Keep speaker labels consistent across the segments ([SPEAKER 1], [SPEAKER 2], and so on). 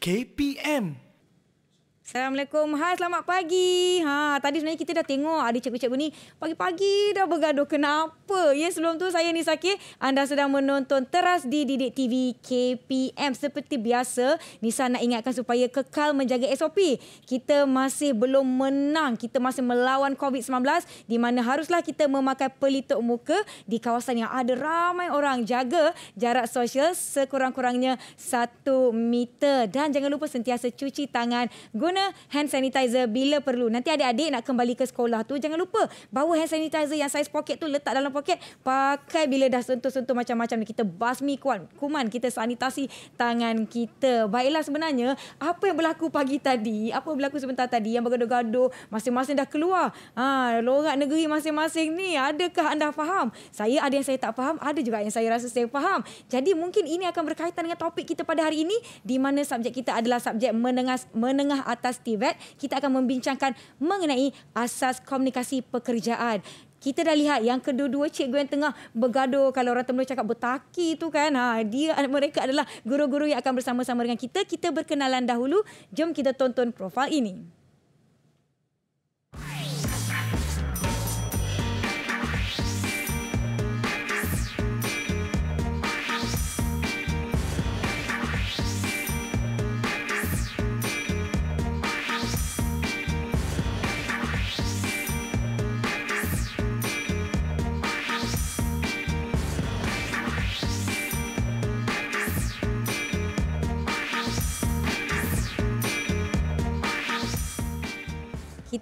[SPEAKER 1] KPM. Assalamualaikum. Ha, selamat pagi. Ha, tadi sebenarnya kita dah tengok ada cikgu-cikgu ni pagi-pagi dah bergaduh. Kenapa? Ya, sebelum tu saya ni sakit. Anda sedang menonton teras di Didik TV KPM. Seperti biasa, Nisa nak ingatkan supaya kekal menjaga SOP. Kita masih belum menang. Kita masih melawan COVID-19 di mana haruslah kita memakai pelitup muka di kawasan yang ada ramai orang. Jaga jarak sosial sekurang-kurangnya satu meter. Dan jangan lupa sentiasa cuci tangan guna guna hand sanitizer bila perlu. Nanti adik-adik nak kembali ke sekolah tu jangan lupa bawa hand sanitizer yang saiz poket tu letak dalam poket. Pakai bila dah sentuh-sentuh macam-macam kita basmi kuman, kuman kita sanitasi tangan kita. Baiklah sebenarnya apa yang berlaku pagi tadi? Apa yang berlaku sebentar tadi yang bergaduh-gaduh masing-masing dah keluar. Ha, lorak negeri masing-masing ni adakah anda faham? Saya ada yang saya tak faham, ada juga yang saya rasa saya faham. Jadi mungkin ini akan berkaitan dengan topik kita pada hari ini di mana subjek kita adalah subjek menengah menengah atas atas TVET, kita akan membincangkan mengenai asas komunikasi pekerjaan. Kita dah lihat yang kedua-dua cikgu yang tengah bergaduh kalau orang temu cakap bertaki itu kan. Ha, dia mereka adalah guru-guru yang akan bersama-sama dengan kita. Kita berkenalan dahulu. Jom kita tonton profil ini.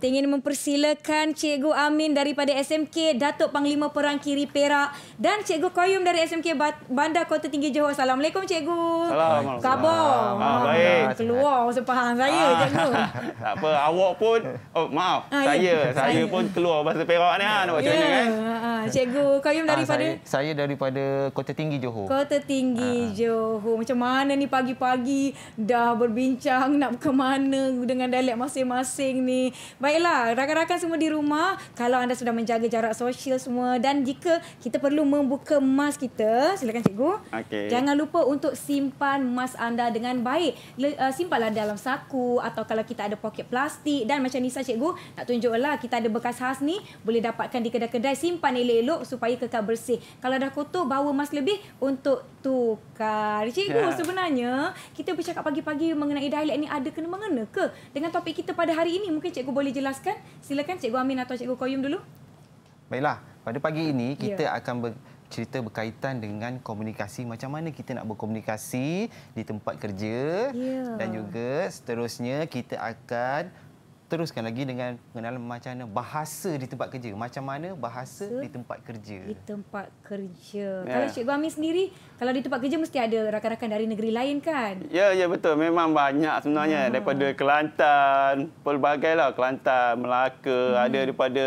[SPEAKER 1] Kita ingin mempersilakan Cikgu Amin daripada SMK Datuk Panglima Perang Kiri Perak dan Cikgu Koyum dari SMK Bandar Kota Tinggi Johor. Assalamualaikum Cikgu. Assalamualaikum. Khabar. Ah, ah baik. Keluar masa Pahang saya ah. Cikgu.
[SPEAKER 2] tak apa, awak pun. Oh, maaf. Ah, ya. saya, ya. saya, saya pun keluar masa Perak ni. Ya. Nak buat macam ya, kan? ya,
[SPEAKER 1] ya. Cikgu Koyum ah, daripada? Ah, saya,
[SPEAKER 3] saya daripada Kota Tinggi Johor. Kota
[SPEAKER 1] Tinggi ah. Johor. Macam mana ni pagi-pagi dah berbincang nak ke mana dengan dialek masing-masing ni. Baiklah, rakan-rakan semua di rumah. Kalau anda sudah menjaga jarak sosial semua dan jika kita perlu membuka mask kita. Silakan cikgu. Okay. Jangan lupa untuk simpan mask anda dengan baik. Uh, Simpanlah dalam saku atau kalau kita ada poket plastik dan macam Nisa cikgu nak tunjuklah kita ada bekas khas ni boleh dapatkan di kedai-kedai simpan elok-elok supaya kekal bersih. Kalau dah kotor bawa mask lebih untuk tukar. Cikgu yeah. sebenarnya kita bercakap pagi-pagi mengenai dialek ni ada kena mengena ke dengan topik kita pada hari ini mungkin cikgu boleh jelaskan. Silakan cikgu Amin atau cikgu Koyum dulu.
[SPEAKER 3] Baiklah. Pada pagi ini ya. kita ya. akan cerita berkaitan dengan komunikasi macam mana kita nak berkomunikasi di tempat kerja ya. dan juga seterusnya kita akan teruskan lagi dengan mengenal macam mana bahasa di tempat kerja macam mana bahasa di tempat kerja
[SPEAKER 1] di tempat kerja ya. kalau cikgu Amir sendiri kalau di tempat kerja mesti ada rakan-rakan dari negeri lain kan
[SPEAKER 2] ya ya betul memang banyak sebenarnya ya. daripada Kelantan pelbagai lah Kelantan Melaka hmm. ada daripada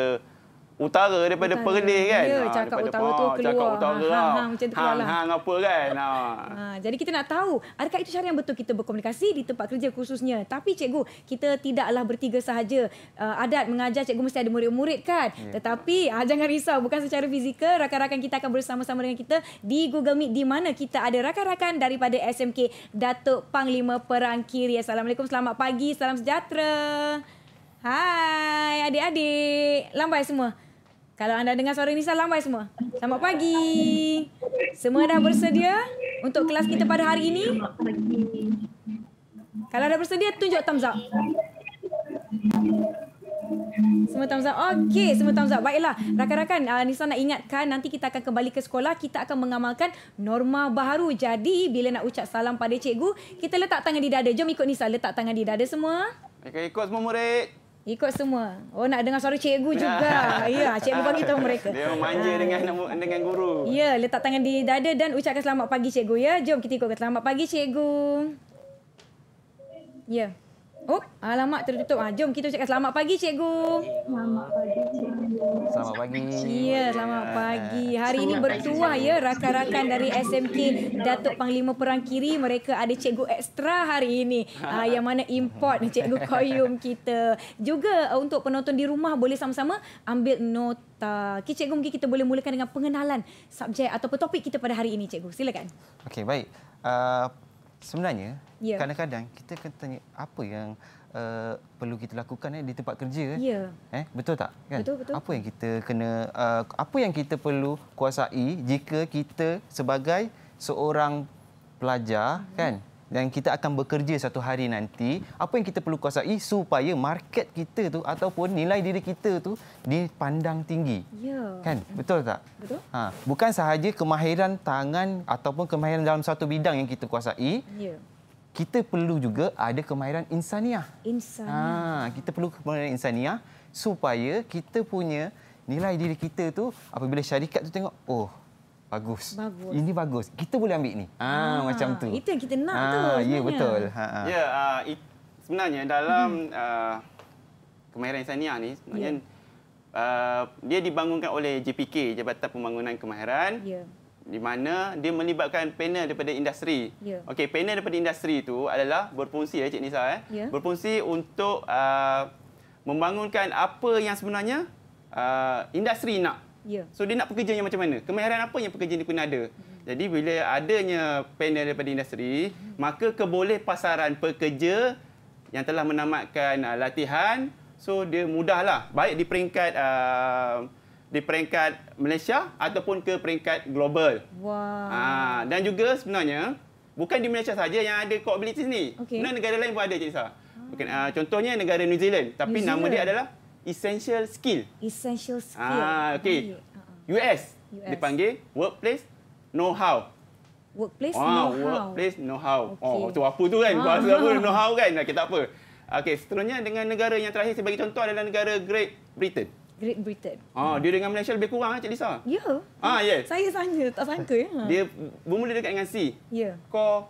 [SPEAKER 2] utara daripada utara. Perlis kan. Ya, ha, cakap utara tu keluar. Cakap utara ha, hang, ha, macam tu hang, hang apa kan. Ha. ha.
[SPEAKER 1] jadi kita nak tahu adakah itu cara yang betul kita berkomunikasi di tempat kerja khususnya. Tapi cikgu, kita tidaklah bertiga sahaja. Uh, adat mengajar cikgu mesti ada murid-murid kan. Ya. Tetapi ha, jangan risau bukan secara fizikal. Rakan-rakan kita akan bersama-sama dengan kita di Google Meet di mana kita ada rakan-rakan daripada SMK Datuk Panglima Perang Kiri. Assalamualaikum, selamat pagi, salam sejahtera. Hai adik-adik, lambai semua. Kalau anda dengar suara salam, lambai semua. Selamat pagi. Semua dah bersedia untuk kelas kita pada hari ini? Kalau dah bersedia, tunjuk thumbs up. Semua thumbs up. Okey, semua thumbs up. Baiklah. Rakan-rakan, uh, Nisa nak ingatkan nanti kita akan kembali ke sekolah. Kita akan mengamalkan norma baru. Jadi, bila nak ucap salam pada cikgu, kita letak tangan di dada. Jom ikut Nisa. Letak tangan di dada semua. Okay, ikut semua murid. Ikut semua. Oh nak dengar suara cikgu juga. ya, cikgu bagi tahu mereka.
[SPEAKER 2] Dia manja ha. dengan dengan guru.
[SPEAKER 1] Ya, letak tangan di dada dan ucapkan selamat pagi cikgu ya. Jom kita ikut selamat pagi cikgu. Ya. Oh, alamak tertutup. Ah, jom kita ucapkan selamat pagi cikgu.
[SPEAKER 4] Selamat pagi cikgu.
[SPEAKER 3] Selamat pagi. Ya,
[SPEAKER 1] selamat pagi. Hari ini bertuah ya rakan-rakan dari SMK Datuk Panglima Perang Kiri. Mereka ada cikgu ekstra hari ini. Ah, yang mana import cikgu Koyum kita. Juga ah, untuk penonton di rumah boleh sama-sama ambil nota. Okey cikgu mungkin kita boleh mulakan dengan pengenalan subjek atau topik kita pada hari ini cikgu. Silakan.
[SPEAKER 3] Okey, baik. Uh, sebenarnya yeah. kadang-kadang kita akan tanya apa yang uh, perlu kita lakukan eh, di tempat kerja yeah. eh betul tak kan betul, betul. apa yang kita kena uh, apa yang kita perlu kuasai jika kita sebagai seorang pelajar mm-hmm. kan dan kita akan bekerja satu hari nanti, apa yang kita perlu kuasai supaya market kita tu ataupun nilai diri kita tu dipandang tinggi. Ya. Kan? Betul tak? Betul. Ha, bukan sahaja kemahiran tangan ataupun kemahiran dalam satu bidang yang kita kuasai. Ya. Kita perlu juga ada kemahiran insaniah.
[SPEAKER 1] Insaniah.
[SPEAKER 3] Ha, kita perlu kemahiran insaniah supaya kita punya nilai diri kita tu apabila syarikat tu tengok, oh bagus. bagus. Ini bagus. Kita boleh ambil ni. Ha, ah, ah, ha, macam tu. Itu yang kita nak ha, tu. Ya, betul. Ha, ha. Ya, uh, it,
[SPEAKER 2] sebenarnya dalam uh, kemahiran Insania ni, sebenarnya ya. uh, dia dibangunkan oleh JPK, Jabatan Pembangunan Kemahiran. Ya. Di mana dia melibatkan panel daripada industri. Ya. Okey, panel daripada industri itu adalah berfungsi, ya, Cik Nisa. Eh? Ya. Berfungsi untuk uh, membangunkan apa yang sebenarnya uh, industri nak. Yeah. So dia nak pekerja yang macam mana? Kemahiran apa yang pekerja ni pun ada? Mm-hmm. Jadi bila adanya panel daripada industri, mm-hmm. maka keboleh pasaran pekerja yang telah menamatkan uh, latihan, so dia mudahlah baik di peringkat uh, di peringkat Malaysia ataupun ke peringkat global.
[SPEAKER 5] Wow. Uh, ah,
[SPEAKER 2] dan juga sebenarnya bukan di Malaysia saja yang ada capabilities ni. Okay. Sebenarnya negara lain pun ada Cik Sa. Okay, uh, contohnya negara New Zealand tapi New Zealand. nama dia adalah essential skill.
[SPEAKER 1] Essential skill. Ah, okay. US.
[SPEAKER 2] Uh-uh. US. Dipanggil workplace know-how.
[SPEAKER 1] Workplace oh, know-how.
[SPEAKER 2] Workplace know-how. Oh, okay. Oh, tu apa tu kan? Ah. Bahasa apa know-how kan? Okay, kita apa. Okey, seterusnya dengan negara yang terakhir saya bagi contoh adalah negara Great Britain.
[SPEAKER 3] Great Britain.
[SPEAKER 2] Ah, hmm. dia dengan Malaysia lebih kurang ah, Cik Lisa.
[SPEAKER 1] Ya. Yeah. Ah, yes. Ya. Saya sanya, tak sangka ya. Dia
[SPEAKER 2] bermula dekat dengan C. Ya. Yeah. Core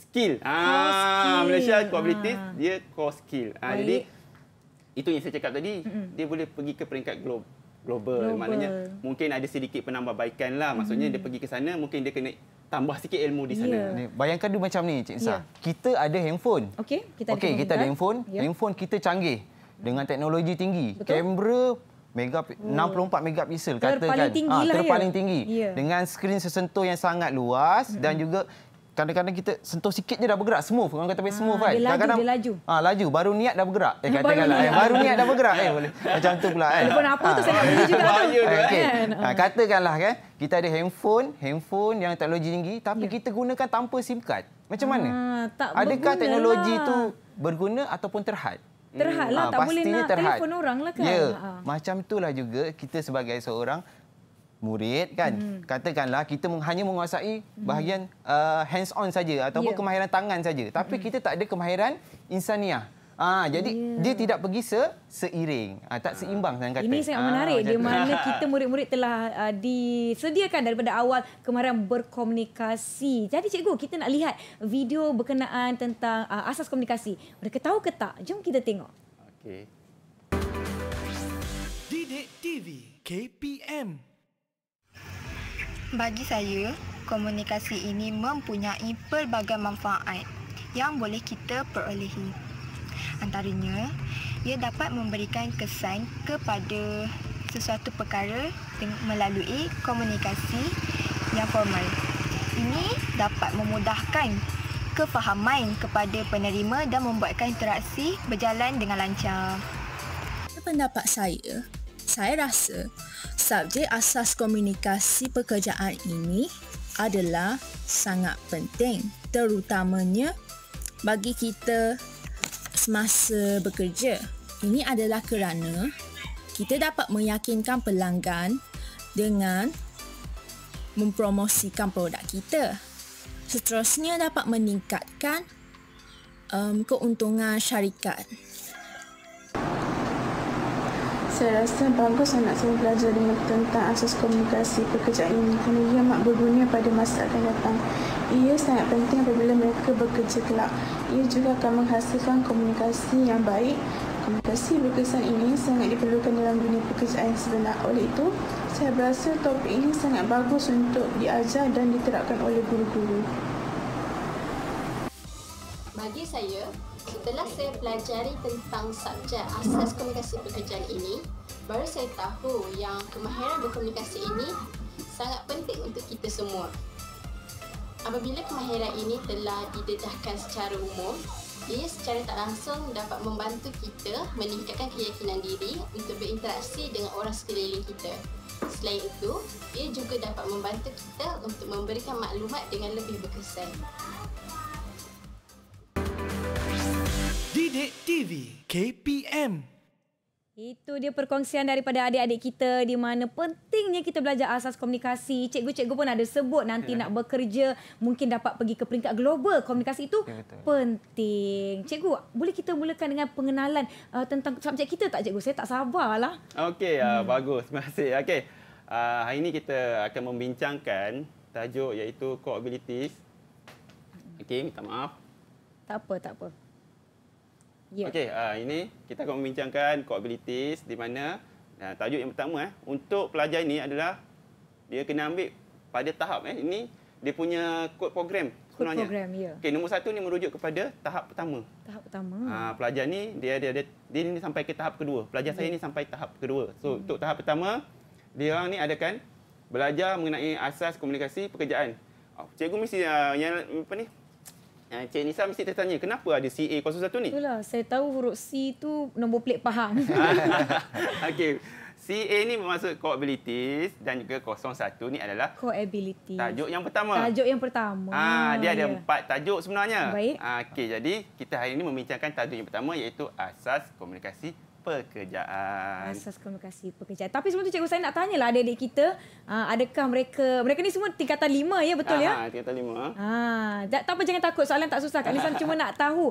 [SPEAKER 2] skill. Ah, core skill. Malaysia core ah. British, dia core skill. Ah, Baik. jadi itu yang saya cakap tadi mm-hmm. dia boleh pergi ke peringkat glo- global. global maknanya mungkin ada sedikit penambahbaikan lah mm-hmm. maksudnya dia pergi ke sana mungkin dia kena tambah sikit ilmu di sana yeah.
[SPEAKER 3] bayangkan dia macam ni cik Insa. yeah. kita ada handphone okey kita okay, kita ada handphone yeah. handphone kita canggih dengan teknologi tinggi kamera mega hmm. 64 megapiksel kata kan ah, lah ya. terpaling tinggi ha, lah terpaling ya. tinggi yeah. dengan skrin sesentuh yang sangat luas hmm dan juga kadang-kadang kita sentuh sikit je dah bergerak smooth orang kata ah, smooth ah, kan dia laju, kadang dia laju ah laju baru niat dah bergerak eh, baru, lah, niat. Lah, baru niat dah bergerak eh boleh macam tu pula eh telefon apa ah. tu saya nak beli juga tu ah, eh, okey kan? ah, katakanlah kan kita ada handphone handphone yang teknologi tinggi tapi ya. kita gunakan tanpa sim card macam mana ah, tak adakah teknologi lah. tu berguna ataupun terhad Terhadlah. lah hmm. tak, ah, boleh nak terhad. telefon
[SPEAKER 1] orang lah kan ya ah.
[SPEAKER 3] macam itulah juga kita sebagai seorang murid kan hmm. katakanlah kita hanya menguasai hmm. bahagian hmm. uh, hands on saja ataupun yeah. kemahiran tangan saja tapi hmm. kita tak ada kemahiran insaniah Ah, jadi yeah. dia tidak pergi se seiring, ah, tak ah. seimbang saya kata. Ini sangat menarik ah, di mana kita
[SPEAKER 1] murid-murid telah uh, disediakan daripada awal kemarin berkomunikasi. Jadi cikgu, kita nak lihat video berkenaan tentang uh, asas komunikasi. Mereka tahu ke tak? Jom kita tengok.
[SPEAKER 6] Okay. Didik TV KPM
[SPEAKER 4] bagi saya, komunikasi ini mempunyai pelbagai manfaat yang boleh kita perolehi. Antaranya, ia dapat memberikan kesan kepada sesuatu perkara melalui komunikasi yang formal. Ini dapat memudahkan kefahaman kepada penerima dan membuatkan interaksi berjalan dengan lancar. Pendapat saya, saya rasa subjek asas komunikasi pekerjaan ini adalah sangat penting terutamanya bagi kita semasa bekerja. Ini adalah kerana kita dapat meyakinkan pelanggan dengan mempromosikan produk kita. Seterusnya dapat meningkatkan um, keuntungan syarikat saya rasa bagus anak saya belajar dengan tentang asas komunikasi pekerjaan ini kerana ia amat berguna pada masa akan datang. Ia sangat penting apabila mereka bekerja kelak. Ia juga akan menghasilkan komunikasi yang baik. Komunikasi berkesan ini sangat diperlukan dalam dunia pekerjaan yang sebenar. Oleh itu, saya rasa topik ini sangat bagus untuk diajar dan diterapkan oleh guru-guru. Bagi saya, Setelah saya pelajari tentang subjek asas komunikasi pekerjaan ini, baru saya tahu yang kemahiran berkomunikasi ini sangat penting untuk kita semua. Apabila kemahiran ini telah didedahkan secara umum, ia secara tak langsung dapat membantu kita meningkatkan keyakinan diri untuk berinteraksi dengan orang sekeliling kita. Selain itu, ia juga dapat membantu kita untuk memberikan maklumat dengan lebih berkesan.
[SPEAKER 6] Didik TV KPM
[SPEAKER 1] itu dia perkongsian daripada adik-adik kita di mana pentingnya kita belajar asas komunikasi. Cikgu-cikgu pun ada sebut nanti yeah. nak bekerja mungkin dapat pergi ke peringkat global. Komunikasi itu yeah, ya, penting. Cikgu, boleh kita mulakan dengan pengenalan uh, tentang subjek kita tak cikgu? Saya tak sabarlah.
[SPEAKER 2] Okey, uh, hmm. bagus. Terima kasih. Okey. Uh, hari ini kita akan membincangkan tajuk iaitu co-abilities. Okey, minta maaf.
[SPEAKER 1] Tak apa, tak apa. Yeah.
[SPEAKER 2] Okey, uh, ini kita akan membincangkan co-abilities di mana uh, tajuk yang pertama eh untuk pelajar ini adalah dia kena ambil pada tahap eh ini dia punya code program sebenarnya. Code program, ya. Yeah. Okey, nombor satu ini merujuk kepada tahap pertama.
[SPEAKER 1] Tahap pertama. Uh,
[SPEAKER 2] pelajar ni dia dia dia, dia, dia ni sampai ke tahap kedua. Pelajar yeah. saya ya. ni sampai tahap kedua. So mm. untuk tahap pertama dia orang ni adakan belajar mengenai asas komunikasi pekerjaan. Oh, cikgu mesti uh, yang apa ni Encik eh, Nisa mesti tertanya, kenapa ada CA 01 ni?
[SPEAKER 1] Itulah, saya tahu huruf C tu nombor plate Pahang.
[SPEAKER 2] Okey. CA ni bermaksud co-abilities dan juga 01 ni adalah
[SPEAKER 1] co-abilities.
[SPEAKER 2] Tajuk yang pertama. Tajuk
[SPEAKER 1] yang pertama. Ah, dia ada yeah. empat
[SPEAKER 2] tajuk sebenarnya. Baik. Ah, okay, jadi kita hari ini membincangkan tajuk yang pertama iaitu asas komunikasi pekerjaan. Asas
[SPEAKER 1] komunikasi pekerjaan. Tapi sebelum tu cikgu saya nak tanya lah. adik-adik kita, ah, adakah mereka mereka ni semua tingkatan lima ya betul Aha, ya? Ah, ah, tingkatan lima. Ah, tak apa jangan takut soalan tak susah. Kalisan cuma nak tahu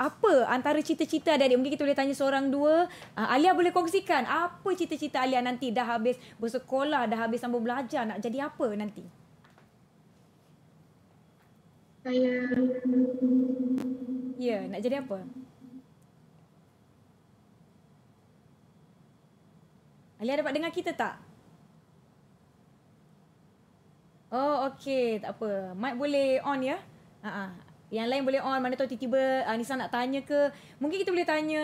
[SPEAKER 1] apa antara cita-cita adik-adik. Mungkin kita boleh tanya seorang dua. Alia boleh kongsikan apa cita-cita Alia nanti dah habis bersekolah, dah habis sambung belajar nak jadi apa nanti? Saya Ya, nak jadi apa? Alia dapat dengar kita tak? Oh, okey. Tak apa. Mic boleh on ya? Haa. Yang lain boleh on. Mana tahu tiba-tiba uh, ah, Nisa nak tanya ke. Mungkin kita boleh tanya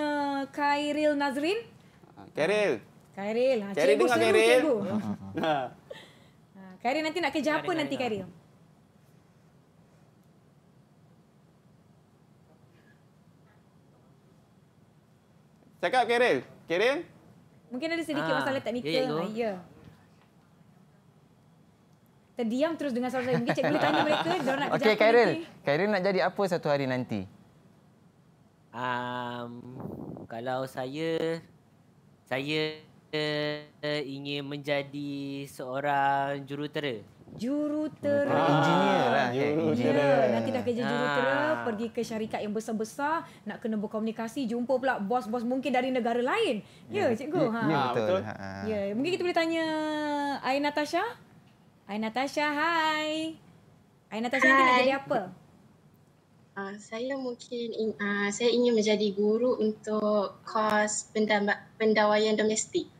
[SPEAKER 1] Khairil Nazrin.
[SPEAKER 2] Ah, Khairil.
[SPEAKER 1] Khairil. Ah, ha, Khairil dengar Khairil. Khairil nanti nak kerja apa nanti Khairil?
[SPEAKER 2] Cakap Khairil. Khairil. Khairil.
[SPEAKER 1] Mungkin ada sedikit ah, masalah teknikal. Ya. Yeah, ya, yeah. Terdiam terus dengan suara saya. Mungkin cikgu boleh tanya mereka. Mereka nak Okey, Khairil.
[SPEAKER 3] Khairil nak jadi apa satu hari nanti? Um, kalau saya... Saya eh, ingin menjadi seorang jurutera.
[SPEAKER 1] Jurutera. Ah, engineer lah. Eh. Engineer.
[SPEAKER 5] Jurutera. Nanti
[SPEAKER 3] dah kerja jurutera, ah. pergi
[SPEAKER 1] ke syarikat yang besar-besar, nak kena berkomunikasi, jumpa pula bos-bos mungkin dari negara lain. Ya, yeah, cikgu. Ya, ha. ya ah, betul. betul. Ha. Ya. Mungkin kita boleh tanya Aina Natasha. Aina Natasha, hai. Aina Natasha hai. nanti nak jadi apa?
[SPEAKER 4] Uh, saya mungkin uh, saya ingin menjadi guru untuk kos pendam- pendawaian domestik.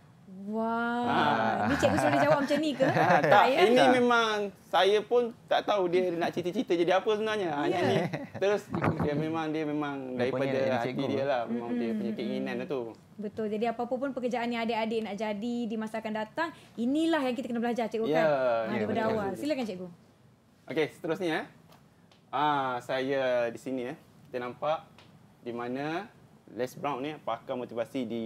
[SPEAKER 4] Wah, ah. ini cikgu suruh jawab macam ni ke? tak, ya? ini
[SPEAKER 2] memang saya pun tak tahu dia nak cerita-cerita jadi apa sebenarnya. Yeah. Yang ni terus dia memang dia memang daripada dia hati cikgu. dia lah. Memang mm-hmm. dia punya keinginan lah tu.
[SPEAKER 1] Betul, jadi apa-apa pun pekerjaan yang adik-adik nak jadi di masa akan datang, inilah yang kita kena belajar cikgu yeah. kan? Ya, yeah, ya, daripada yeah, awal. Silakan cikgu.
[SPEAKER 2] Okey, seterusnya. Eh. Ah, saya di sini. Eh. Kita nampak di mana Les Brown ni pakar motivasi di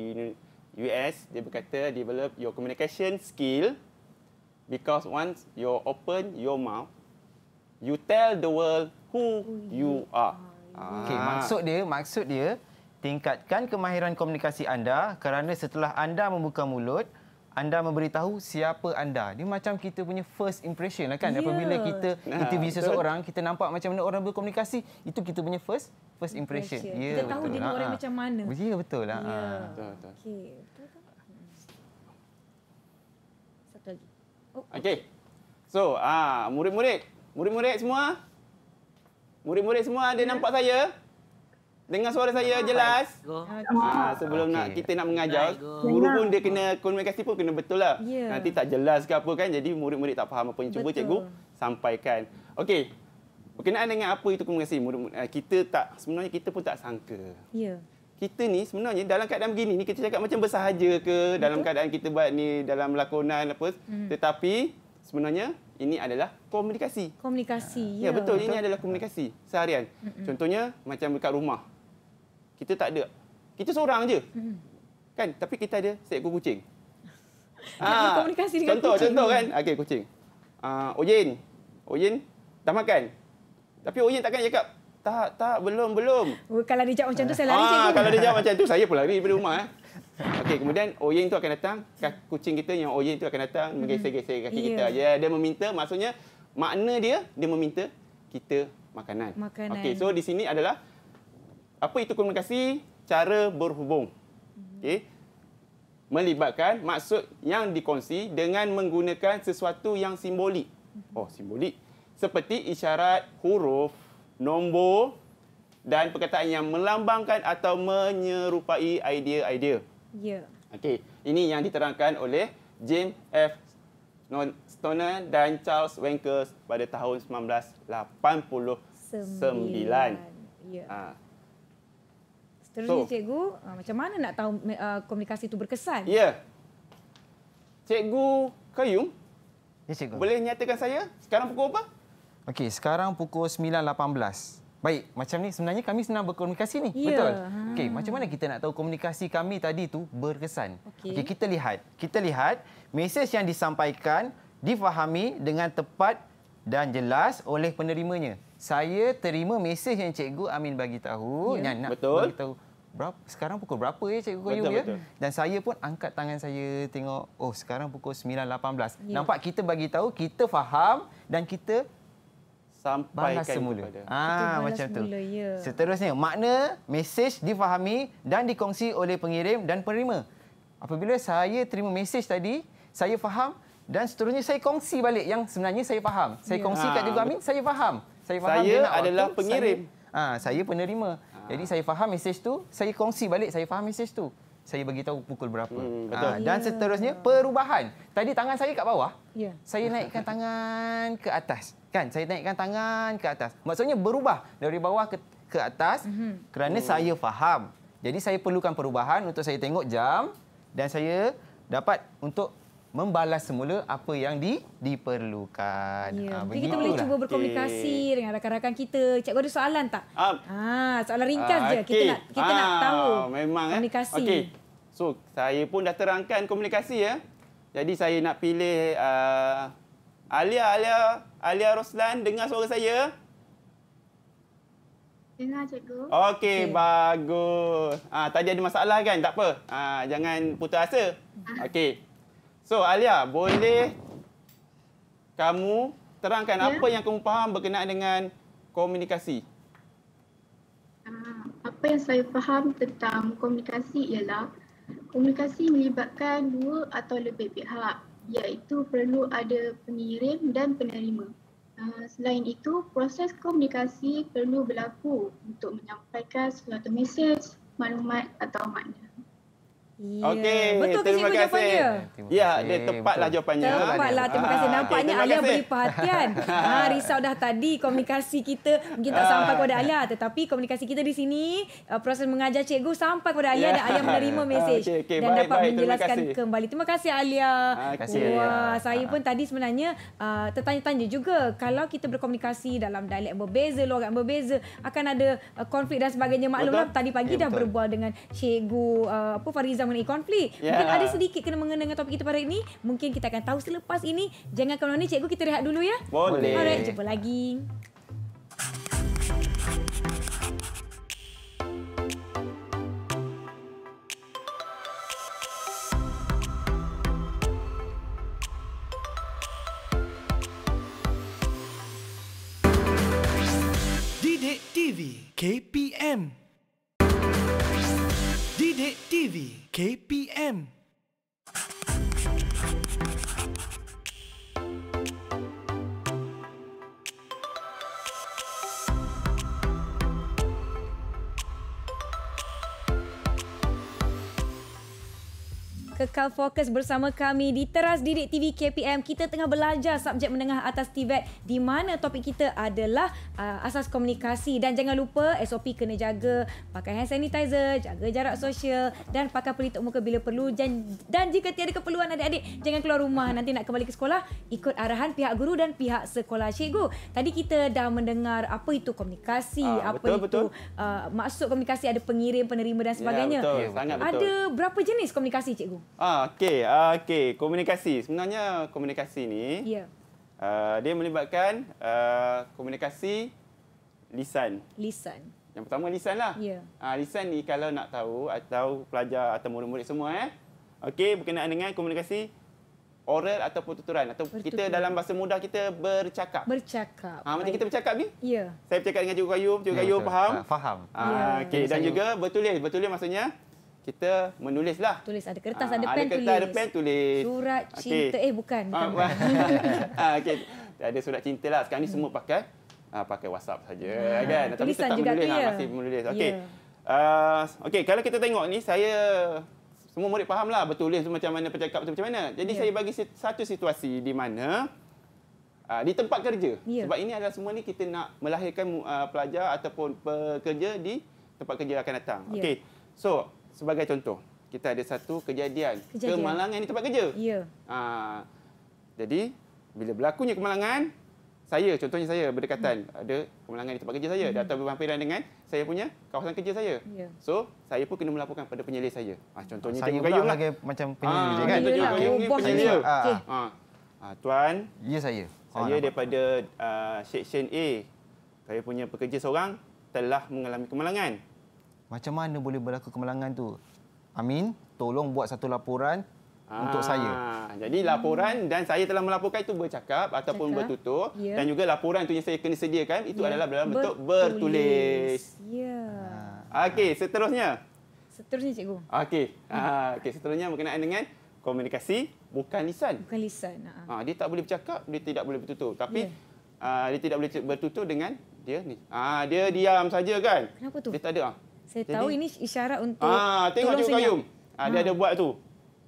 [SPEAKER 2] US dia berkata develop your communication skill because once you open your mouth you tell the world
[SPEAKER 5] who you
[SPEAKER 3] are. Okay, ah. maksud dia maksud dia tingkatkan kemahiran komunikasi anda kerana setelah anda membuka mulut anda memberitahu siapa anda. Dia macam kita punya first impression lah kan. Yeah. Apabila kita interview ha, seseorang, kita nampak macam mana orang berkomunikasi. Itu kita punya first first impression. impression. Yeah, kita betul. tahu dia orang ha. macam mana. Ya, betul lah. Ya, ha. betul. betul.
[SPEAKER 1] Okay. Satu lagi. Oh.
[SPEAKER 2] Okay. So, ah, murid-murid. Murid-murid semua. Murid-murid semua ada ya. nampak saya? Dengar suara saya jelas.
[SPEAKER 3] Ah, sebelum
[SPEAKER 2] okay. nak kita nak mengajar, guru pun dia kena komunikasi pun kena betul lah. Yeah. Nanti tak jelas ke apa kan. Jadi murid-murid tak faham apa yang cuba cikgu sampaikan. Okey. Berkenaan dengan apa itu komunikasi murid-murid. Eh, kita tak sebenarnya kita pun tak sangka. Ya. Yeah. Kita ni sebenarnya dalam keadaan begini ni kita cakap macam bersahaja ke betul. dalam keadaan kita buat ni dalam lakonan apa. Mm. Tetapi sebenarnya ini adalah komunikasi.
[SPEAKER 1] Komunikasi. Ya, ya betul. betul ini adalah
[SPEAKER 2] komunikasi seharian. Mm-mm. Contohnya macam dekat rumah kita tak ada. Kita seorang je. Hmm. Kan? Tapi kita ada seekor kucing. Ha, komunikasi dengan contoh, kucing. Contoh, contoh kan. Okey, kucing. Uh, Oyen. Oyen, dah makan. Tapi Oyen takkan cakap, tak, tak, belum, belum. Oh, kalau dia jawab macam tu, saya lari. Ha, cikgu. kalau dia jawab macam tu, saya pun lari daripada rumah. Eh. Okey, kemudian Oyen tu akan datang. Kucing kita yang Oyen tu akan datang, hmm. menggesek-gesek kaki yeah. kita. Yeah, dia meminta, maksudnya, makna dia, dia meminta kita makanan. makanan. Okey, so di sini adalah apa itu komunikasi? Cara berhubung. Okay, Melibatkan maksud yang dikongsi dengan menggunakan sesuatu yang simbolik. Oh, simbolik. Seperti isyarat, huruf, nombor dan perkataan yang melambangkan atau menyerupai idea-idea. Ya. Okey, ini yang diterangkan oleh James F. Stoner dan Charles Wankers pada tahun 1989. Sembilan. Ya. Ha.
[SPEAKER 1] Terusnya so, cikgu, uh, macam mana nak tahu uh, komunikasi itu berkesan? Ya.
[SPEAKER 3] Cikgu kayung, Ya, cikgu. Boleh
[SPEAKER 1] nyatakan saya? Sekarang pukul apa?
[SPEAKER 3] Okey, sekarang pukul 9.18. Baik, macam ni sebenarnya kami senang berkomunikasi ni. Ya. Betul. Ha. Okey, macam mana kita nak tahu komunikasi kami tadi itu berkesan? Okey, okay, kita lihat. Kita lihat mesej yang disampaikan difahami dengan tepat dan jelas oleh penerimanya. Saya terima mesej yang cikgu Amin bagi tahu ya. yang Betul. bagi tahu. Betul berapa sekarang pukul berapa ya
[SPEAKER 5] cikgu Koyu ya
[SPEAKER 3] dan saya pun angkat tangan saya tengok oh sekarang pukul 9.18 yeah. nampak kita bagi tahu kita faham dan kita sampaikan semula kepada. ah macam semula, tu ya. seterusnya makna mesej difahami dan dikongsi oleh pengirim dan penerima apabila saya terima mesej tadi saya faham dan seterusnya saya kongsi balik yang sebenarnya saya faham saya yeah. kongsi ha. kat juga ah, Amin saya faham saya faham saya adalah pengirim saya, ah saya penerima jadi saya faham mesej tu, saya kongsi balik saya faham mesej tu. Saya bagi tahu pukul berapa. Hmm, Ha, dan yeah. seterusnya perubahan. Tadi tangan saya kat bawah. Yeah. Saya naikkan tangan ke atas. Kan? Saya naikkan tangan ke atas. Maksudnya berubah dari bawah ke ke atas mm-hmm. kerana oh. saya faham. Jadi saya perlukan perubahan untuk saya tengok jam dan saya dapat untuk membalas semula apa yang di, diperlukan. Ya. Ha, kita boleh lah. cuba berkomunikasi
[SPEAKER 1] okay. dengan rakan-rakan kita. Cikgu ada soalan tak? Uh, ha, soalan ringkas uh, je. Kita nak kita uh, nak tahu memang, eh. komunikasi. Okay.
[SPEAKER 2] So, saya pun dah terangkan komunikasi. ya. Jadi, saya nak pilih uh, Alia, Alia, Alia Roslan. Dengar suara saya.
[SPEAKER 1] Dengar, cikgu.
[SPEAKER 2] Okey, okay. bagus. Ha, tadi ada masalah kan? Tak apa. Ha, jangan putus asa. Okey. So Alia, boleh kamu terangkan ya. apa yang kamu faham berkenaan dengan komunikasi?
[SPEAKER 4] Ah, apa yang saya faham tentang komunikasi ialah komunikasi melibatkan dua atau lebih pihak iaitu perlu ada pengirim dan penerima. Ah, selain itu, proses komunikasi perlu berlaku untuk menyampaikan suatu mesej, maklumat atau makna.
[SPEAKER 2] Yeah. Okey, betul ke terima kasih. jawapan ya, ya, dia? Ya, dia tepatlah jawapannya. Tepatlah, terima kasih. Ah, Nampaknya okay, Alia beri
[SPEAKER 1] perhatian. Ha, risau dah tadi komunikasi kita mungkin tak sampai kepada Alia. Tetapi komunikasi kita di sini, uh, proses mengajar cikgu sampai kepada Alia dan Alia menerima mesej. Okay, okay. Dan bye, dapat bye. menjelaskan terima kembali. Terima kasih Alia. Ah, terima kasih. Wah, saya pun tadi sebenarnya uh, tertanya-tanya juga. Kalau kita berkomunikasi dalam dialek berbeza, logat berbeza, akan ada uh, konflik dan sebagainya. Maklumlah tadi pagi ya, dah berbual dengan cikgu uh, apa Fariza bersama ni konflik. Yeah. Mungkin ya. ada sedikit kena mengena dengan topik kita pada hari ini. Mungkin kita akan tahu selepas ini. Jangan ke mana ni cikgu kita rehat dulu ya. Boleh. Alright, jumpa lagi.
[SPEAKER 6] TV KPM Didik TV KPM
[SPEAKER 1] kekal fokus bersama kami di Teras Didik TV KPM. Kita tengah belajar subjek menengah atas TVET di mana topik kita adalah uh, asas komunikasi. Dan jangan lupa SOP kena jaga, pakai hand sanitizer, jaga jarak sosial dan pakai pelitup muka bila perlu. Dan, dan jika tiada keperluan adik-adik, jangan keluar rumah nanti nak kembali ke sekolah. Ikut arahan pihak guru dan pihak sekolah. Cikgu, tadi kita dah mendengar apa itu komunikasi, uh, apa betul, itu betul. Uh, maksud komunikasi ada pengirim, penerima dan ya, sebagainya. Ya, betul, ya, betul. Ada berapa jenis komunikasi, Cikgu?
[SPEAKER 2] Ah, okey, ah, okey. Komunikasi. Sebenarnya komunikasi ni Yeah. Ya. Uh, dia melibatkan uh, komunikasi lisan. Lisan. Yang pertama lisan lah. Yeah. Ah, lisan ni kalau nak tahu atau pelajar atau murid-murid semua eh. Okey, berkenaan dengan komunikasi oral ataupun tuturan atau Bertutur. kita dalam bahasa mudah kita bercakap.
[SPEAKER 1] Bercakap. Ah, macam kita bercakap ni? Ya. Yeah.
[SPEAKER 2] Saya bercakap dengan Cikgu Kayu, Cikgu yeah, faham? Uh, faham. Ah, yeah. Ya. okey dan juga bertulis. Bertulis maksudnya? kita menulislah.
[SPEAKER 1] Tulis ada ah, kertas, ha, ada pen, ada kertas, tulis. Ada pen,
[SPEAKER 2] tulis. Surat cinta. Okay.
[SPEAKER 1] Eh, bukan. bukan, ha, bukan.
[SPEAKER 2] ha, ah, okay. Ada surat cinta lah. Sekarang ni semua pakai ha, pakai WhatsApp saja. Ha, kan? Tapi tetap juga menulis. Ha, masih menulis. Okay. Yeah. Uh, okay. Kalau kita tengok ni, saya... Semua murid faham lah bertulis macam mana, bercakap macam mana. Jadi yeah. saya bagi satu situasi di mana Uh, di tempat kerja. Yeah. Sebab ini adalah semua ni kita nak melahirkan uh, pelajar ataupun pekerja di tempat kerja akan datang. Yeah. Okey. So, sebagai contoh kita ada satu kejadian, kejadian. kemalangan di tempat kerja. Ya. Ha, jadi bila berlakunya kemalangan saya contohnya saya berdekatan hmm. ada kemalangan di tempat kerja saya hmm. datang berhampiran dengan saya punya kawasan kerja saya. Yeah. So saya pun kena melaporkan pada penyelia saya. Ha, contohnya saya pula lah. lagi
[SPEAKER 3] macam penyelia ha, kan. Ha, yeah, yeah, okay. Ha.
[SPEAKER 2] Ha. ha. tuan, ya yeah, saya. Oh, saya nampak. daripada uh, section A. Saya punya pekerja seorang telah mengalami kemalangan.
[SPEAKER 3] Macam mana boleh berlaku kemalangan tu? Amin, tolong buat satu laporan Aa, ah, untuk saya.
[SPEAKER 2] Jadi laporan hmm. dan saya telah melaporkan itu bercakap ataupun Cakap. bertutur yeah. dan juga laporan tu yang saya kena sediakan itu yeah. adalah dalam bentuk bertulis.
[SPEAKER 1] Ya. Yeah.
[SPEAKER 2] Okey, seterusnya.
[SPEAKER 1] Seterusnya cikgu.
[SPEAKER 2] Okey. Ha, okey, seterusnya berkenaan dengan komunikasi bukan lisan. Bukan lisan. Ha, ah, dia tak boleh bercakap, dia tidak boleh bertutur. Tapi yeah. Ya. uh, dia tidak boleh bertutur dengan dia ni. Ah, ha, dia diam saja kan? Kenapa tu? Dia tak ada. Saya Jadi, tahu
[SPEAKER 1] ini isyarat untuk ah, tengok tolong Kayum.
[SPEAKER 2] Ah, dia ha. ada buat tu.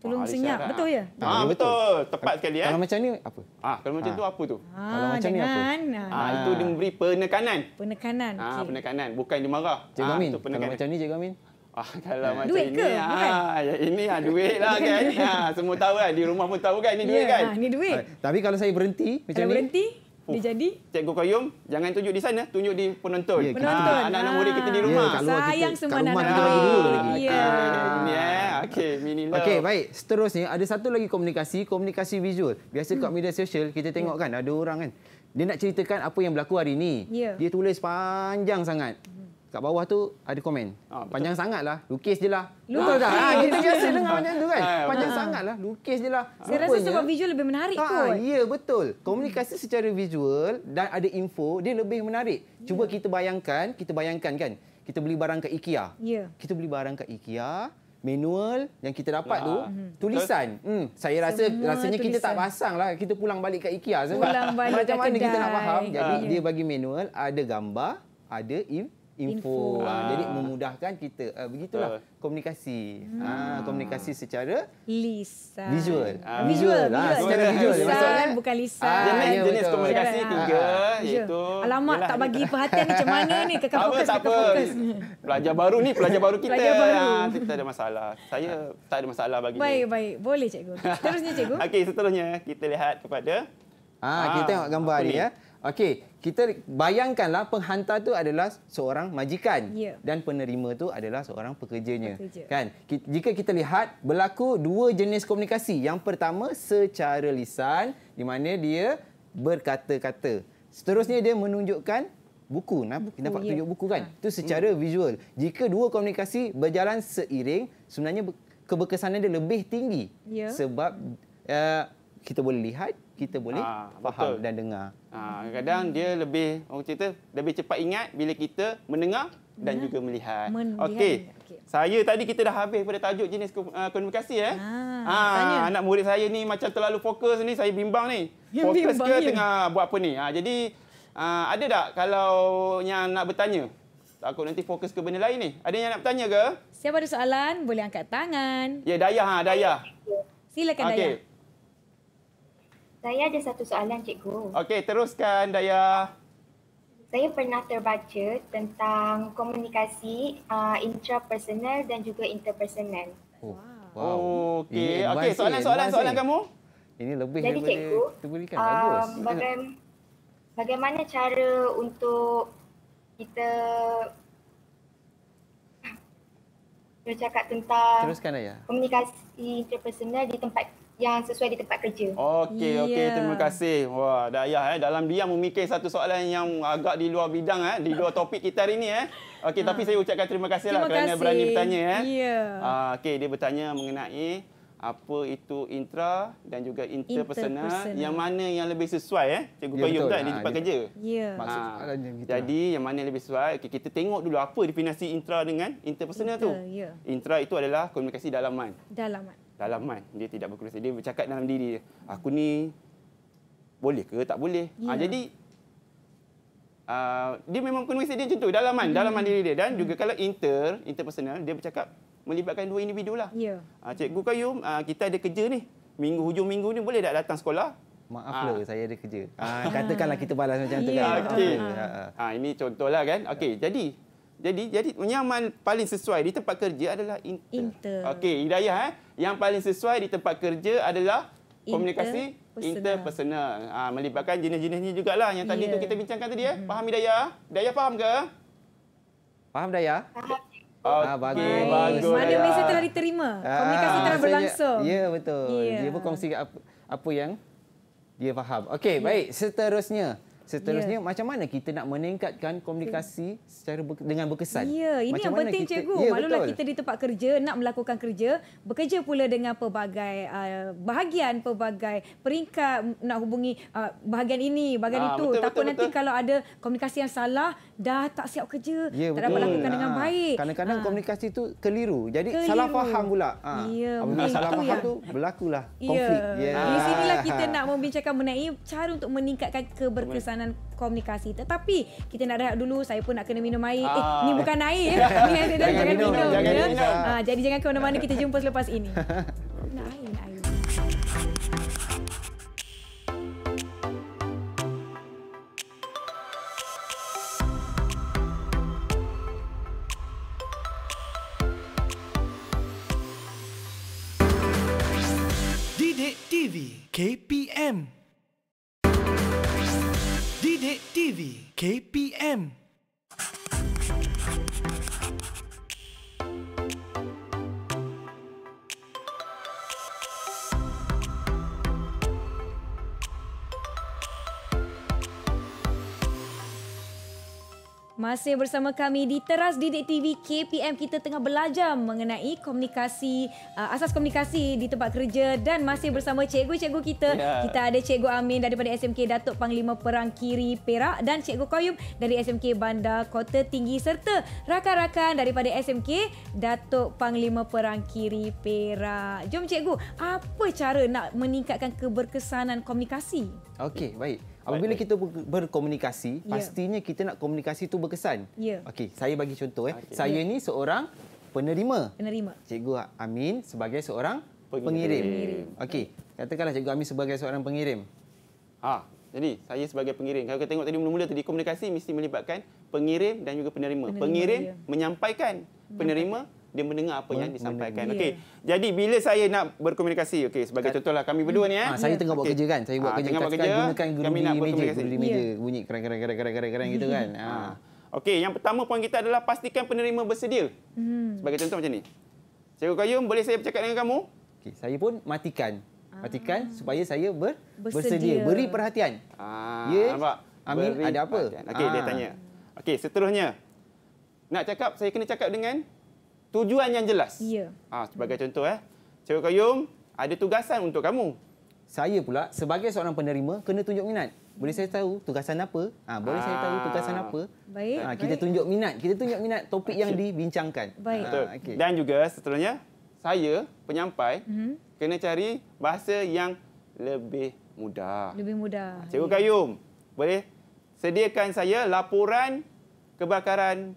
[SPEAKER 1] Tolong ah, senyap. Isyarat. Betul ya? Ha, ah, ah
[SPEAKER 2] betul. Tepat sekali. ya. Kalau macam ni apa? Ah, kalau macam ah. tu apa tu? Ah, kalau macam dengan, ni apa? Ah, ah. Itu dia memberi penekanan. Penekanan. Okay. Ah, penekanan. Bukan dia marah. Cikgu Amin, ah, ah, kalau macam ni Cikgu Amin. Ah, kalau macam duit ke? Ah, ya, ini, ha, ini ha, duit lah kan. Ha, semua tahu kan, di rumah pun tahu kan, ini duit ya, kan. Ha, ini
[SPEAKER 3] duit. tapi kalau saya berhenti macam kalau Berhenti? Dia jadi
[SPEAKER 2] Cikgu Koyum Jangan tunjuk di sana Tunjuk di penonton yeah, Penonton Anak-anak murid kita di ah. rumah yeah, Sayang semua anak-anak murid Kat rumah kita lagi dulu ya. yeah. Yeah. Okay, mini love Okay,
[SPEAKER 3] baik Seterusnya Ada satu lagi komunikasi Komunikasi visual Biasa hmm. kat media sosial Kita tengok ya. kan Ada orang kan Dia nak ceritakan Apa yang berlaku hari ini yeah. Dia tulis panjang sangat hmm kat bawah tu ada komen. Ha, panjang sangatlah. Lukis je lah. Lukis. Betul ah, tak? Ha, kita biasa dengar macam tu kan? Ya, panjang ha. sangatlah. Lukis je lah. Saya rasa sebab visual lebih menarik kot. Ha, ya, betul. Komunikasi secara visual dan ada info, dia lebih menarik. Cuba ya. kita bayangkan, kita bayangkan kan? Kita beli barang kat IKEA. Yeah. Kita beli barang kat IKEA. Manual yang kita dapat lah. tu, mhm. tulisan. Hmm, saya rasa Semua rasanya tulisan. kita tak pasang lah. Kita pulang balik ke IKEA. Pulang balik Macam mana kita nak faham. Jadi yeah. Ya. dia bagi manual, ada gambar, ada im info. info. Ah, ah. Jadi memudahkan kita. Uh, begitulah uh. komunikasi. Hmm. Ah, komunikasi secara
[SPEAKER 1] lisan. Visual. Ah. ah visual. Ah. visual. Secara visual. Lisan bukan lisan. Ah. Ya, jenis, jenis komunikasi ah. tiga iaitu. Alamak tak bagi kita. perhatian ni macam mana ni? Kekal fokus, kekal fokus.
[SPEAKER 2] Pelajar baru ni, pelajar baru kita. Pelajar baru. Ah, kita ada masalah. Saya tak ada masalah bagi baik, dia. Baik,
[SPEAKER 1] baik. Boleh cikgu.
[SPEAKER 2] Seterusnya cikgu. Okey, seterusnya kita lihat kepada.
[SPEAKER 3] Ah, ah. kita tengok gambar ni ya. Okey, kita bayangkanlah penghantar tu adalah seorang majikan ya. dan penerima tu adalah seorang pekerjanya. Pekerja. Kan? Jika kita lihat berlaku dua jenis komunikasi. Yang pertama secara lisan di mana dia berkata-kata. Seterusnya dia menunjukkan buku. buku Nampak ya. tunjuk buku kan? Ha. Itu ha. secara hmm. visual. Jika dua komunikasi berjalan seiring, sebenarnya keberkesanan dia lebih tinggi. Ya. Sebab uh, kita boleh lihat kita boleh ha, faham betul. dan dengar. Ah, kadang-kadang ha,
[SPEAKER 2] dia lebih orang cerita lebih cepat ingat bila kita mendengar dan Men ya. juga melihat. Men Okey. Saya tadi kita dah habis pada tajuk jenis ah, komunikasi eh. Ha, ha, anak murid saya ni macam terlalu fokus ni, saya bimbang ni. Ya, fokus bimbang ke ya. tengah buat apa ni? Ha, jadi ha, ada tak kalau yang nak bertanya? Takut nanti fokus ke benda lain ni. Ada yang nak bertanya ke?
[SPEAKER 1] Siapa ada soalan boleh angkat tangan.
[SPEAKER 2] Ya, Daya ha, Daya.
[SPEAKER 1] Silakan okay. Daya. Saya ada satu soalan cikgu.
[SPEAKER 2] Okey, teruskan Daya.
[SPEAKER 1] Saya pernah terbaca tentang komunikasi uh, intrapersonal dan juga interpersonal.
[SPEAKER 3] Oh. oh wow. Okey, okey soalan-soalan soalan kamu. Ini lebih Jadi, daripada cikgu, terbulikan bagus. Um,
[SPEAKER 4] bagaimana cara untuk kita bercakap tentang Teruskan, komunikasi interpersonal di tempat yang sesuai di tempat kerja. Okey, yeah. okey. Terima
[SPEAKER 2] kasih. Wah, dah ayah eh. Dalam dia memikir satu soalan yang agak di luar bidang eh. Di luar topik kita hari ini eh. Okey, ha. tapi ah. saya ucapkan terima kasih lah terima lah kerana kasih. berani bertanya eh. Yeah. Ya. Uh, okey, dia bertanya mengenai apa itu intra dan juga interpersonal, interpersonal. yang mana yang lebih sesuai eh cikgu bayu ya, yeah, betul kan? di ah, tempat dia, kerja yeah. Ya. ha, jadi yang mana lebih sesuai okay, kita tengok dulu apa definisi intra dengan interpersonal Inter, tu yeah. intra itu adalah komunikasi dalaman dalaman dalaman dia tidak berkerusi dia bercakap dalam diri dia aku ni boleh ke tak boleh ah, ya. ha, jadi uh, dia memang penulis dia macam tu dalaman hmm. dalaman diri dia dan juga hmm. kalau inter interpersonal dia bercakap melibatkan dua individu lah ya. uh, cikgu kayum uh, kita ada kerja ni minggu hujung minggu ni boleh tak datang sekolah Maaf lah, saya ada kerja. Ha, katakanlah
[SPEAKER 3] kita balas macam tu. kan. Ya, okay.
[SPEAKER 2] Ha, ini contohlah kan. Okay ya. jadi jadi jadi nyaman paling sesuai di tempat kerja adalah inter. inter. Okey, hidayah eh. Yang paling sesuai di tempat kerja adalah inter komunikasi interpersonal. Ah ha, melibatkan jenis-jenis ni jugalah yang tadi yeah. tu kita bincangkan tadi eh. Hmm. Faham hidayah? Hidayah faham ke?
[SPEAKER 3] Faham hidayah? Okay, okay.
[SPEAKER 2] Ah, bagus. Mana ya. mesej telah diterima.
[SPEAKER 3] Ah, komunikasi telah berlangsung. Ya, betul. Yeah. Dia pun apa, apa yang dia faham. Okey, yeah. baik. Seterusnya. Seterusnya, yeah. macam mana kita nak meningkatkan komunikasi yeah. secara ber, dengan berkesan? Ya, yeah, ini macam yang penting, kita, Cikgu. Yeah, Malulah kita di
[SPEAKER 1] tempat kerja, nak melakukan kerja, bekerja pula dengan pelbagai uh, bahagian, pelbagai peringkat, nak hubungi uh, bahagian ini, bahagian ah, itu. Betul, Takut betul, nanti betul. kalau ada komunikasi yang salah, dah tak siap kerja, yeah, tak dapat lakukan ah, dengan baik.
[SPEAKER 3] Kadang-kadang ah. komunikasi itu keliru. Jadi, keliru. salah faham pula. Ah, yeah, ya, salah faham itu, berlakulah ya. konflik. Yeah. Yeah. Ah. Di sini
[SPEAKER 1] membincangkan mengenai cara untuk meningkatkan keberkesanan komunikasi. Tetapi kita nak rehat dulu. Saya pun nak kena minum air. Eh, ah. Eh, ni bukan air. ni ada jangan, jangan minum. minum. Jangan ya. minum. Ha, jadi jangan ke mana-mana kita jumpa selepas ini. masih bersama kami di Teras Didik TV KPM kita tengah belajar mengenai komunikasi uh, asas komunikasi di tempat kerja dan masih bersama cikgu-cikgu kita. Yeah. Kita ada Cikgu Amin daripada SMK Datuk Panglima Perang Kiri Perak dan Cikgu Koyum dari SMK Bandar Kota Tinggi serta rakan-rakan daripada SMK Datuk Panglima Perang Kiri Perak. Jom cikgu, apa cara nak meningkatkan keberkesanan komunikasi?
[SPEAKER 3] Okey, baik. Apabila kita berkomunikasi, yeah. pastinya kita nak komunikasi tu berkesan. Yeah. Okey, saya bagi contoh eh. Okay. Saya yeah. ni seorang penerima. Penerima. Cikgu Amin sebagai seorang pengirim. pengirim. Okey, katakanlah Cikgu Amin sebagai seorang pengirim.
[SPEAKER 2] Ha. Jadi, saya sebagai pengirim. Kalau kita tengok tadi mula-mula tadi komunikasi mesti melibatkan pengirim dan juga penerima. Penerima, penerima ya. menyampaikan, penerima dia mendengar apa yang disampaikan. Okey. Jadi bila saya nak berkomunikasi, okey sebagai contohlah kami berdua ni eh. Ha, saya tengah
[SPEAKER 3] buat okay. kerja kan. Saya buat ha, kerja tengah buat kerja. gunakan guru kami nak meja, guru meja
[SPEAKER 2] yeah. bunyi kerang kerang kerang kerang kerang, kerang gitu kan. Ha. Okey, yang pertama poin kita adalah pastikan penerima bersedia. Hmm. Sebagai contoh macam ni. Cikgu Kayum, boleh saya
[SPEAKER 3] bercakap dengan kamu? Okey, saya pun matikan. Matikan supaya saya ber, bersedia. bersedia. Beri perhatian. Ah, yes. nampak? Amin, beri ada apa? Okey, ah. dia tanya. Okey, seterusnya.
[SPEAKER 2] Nak cakap, saya kena cakap dengan tujuan yang jelas. Ya. Ha, sebagai hmm. contoh,
[SPEAKER 3] eh. Cikgu Qayyum, ada tugasan untuk kamu. Saya pula, sebagai seorang penerima, kena tunjuk minat. Boleh saya tahu tugasan apa? Ha, boleh Aa. saya tahu tugasan ah. apa?
[SPEAKER 5] Baik. Ha, kita baik.
[SPEAKER 3] tunjuk minat. Kita tunjuk minat topik okay. yang dibincangkan. Baik. Ha,
[SPEAKER 2] okay. Dan juga, seterusnya, saya, penyampai, hmm. kena cari bahasa yang lebih mudah.
[SPEAKER 3] Lebih
[SPEAKER 1] mudah. Cikgu
[SPEAKER 2] Kayum, ya. boleh sediakan saya laporan kebakaran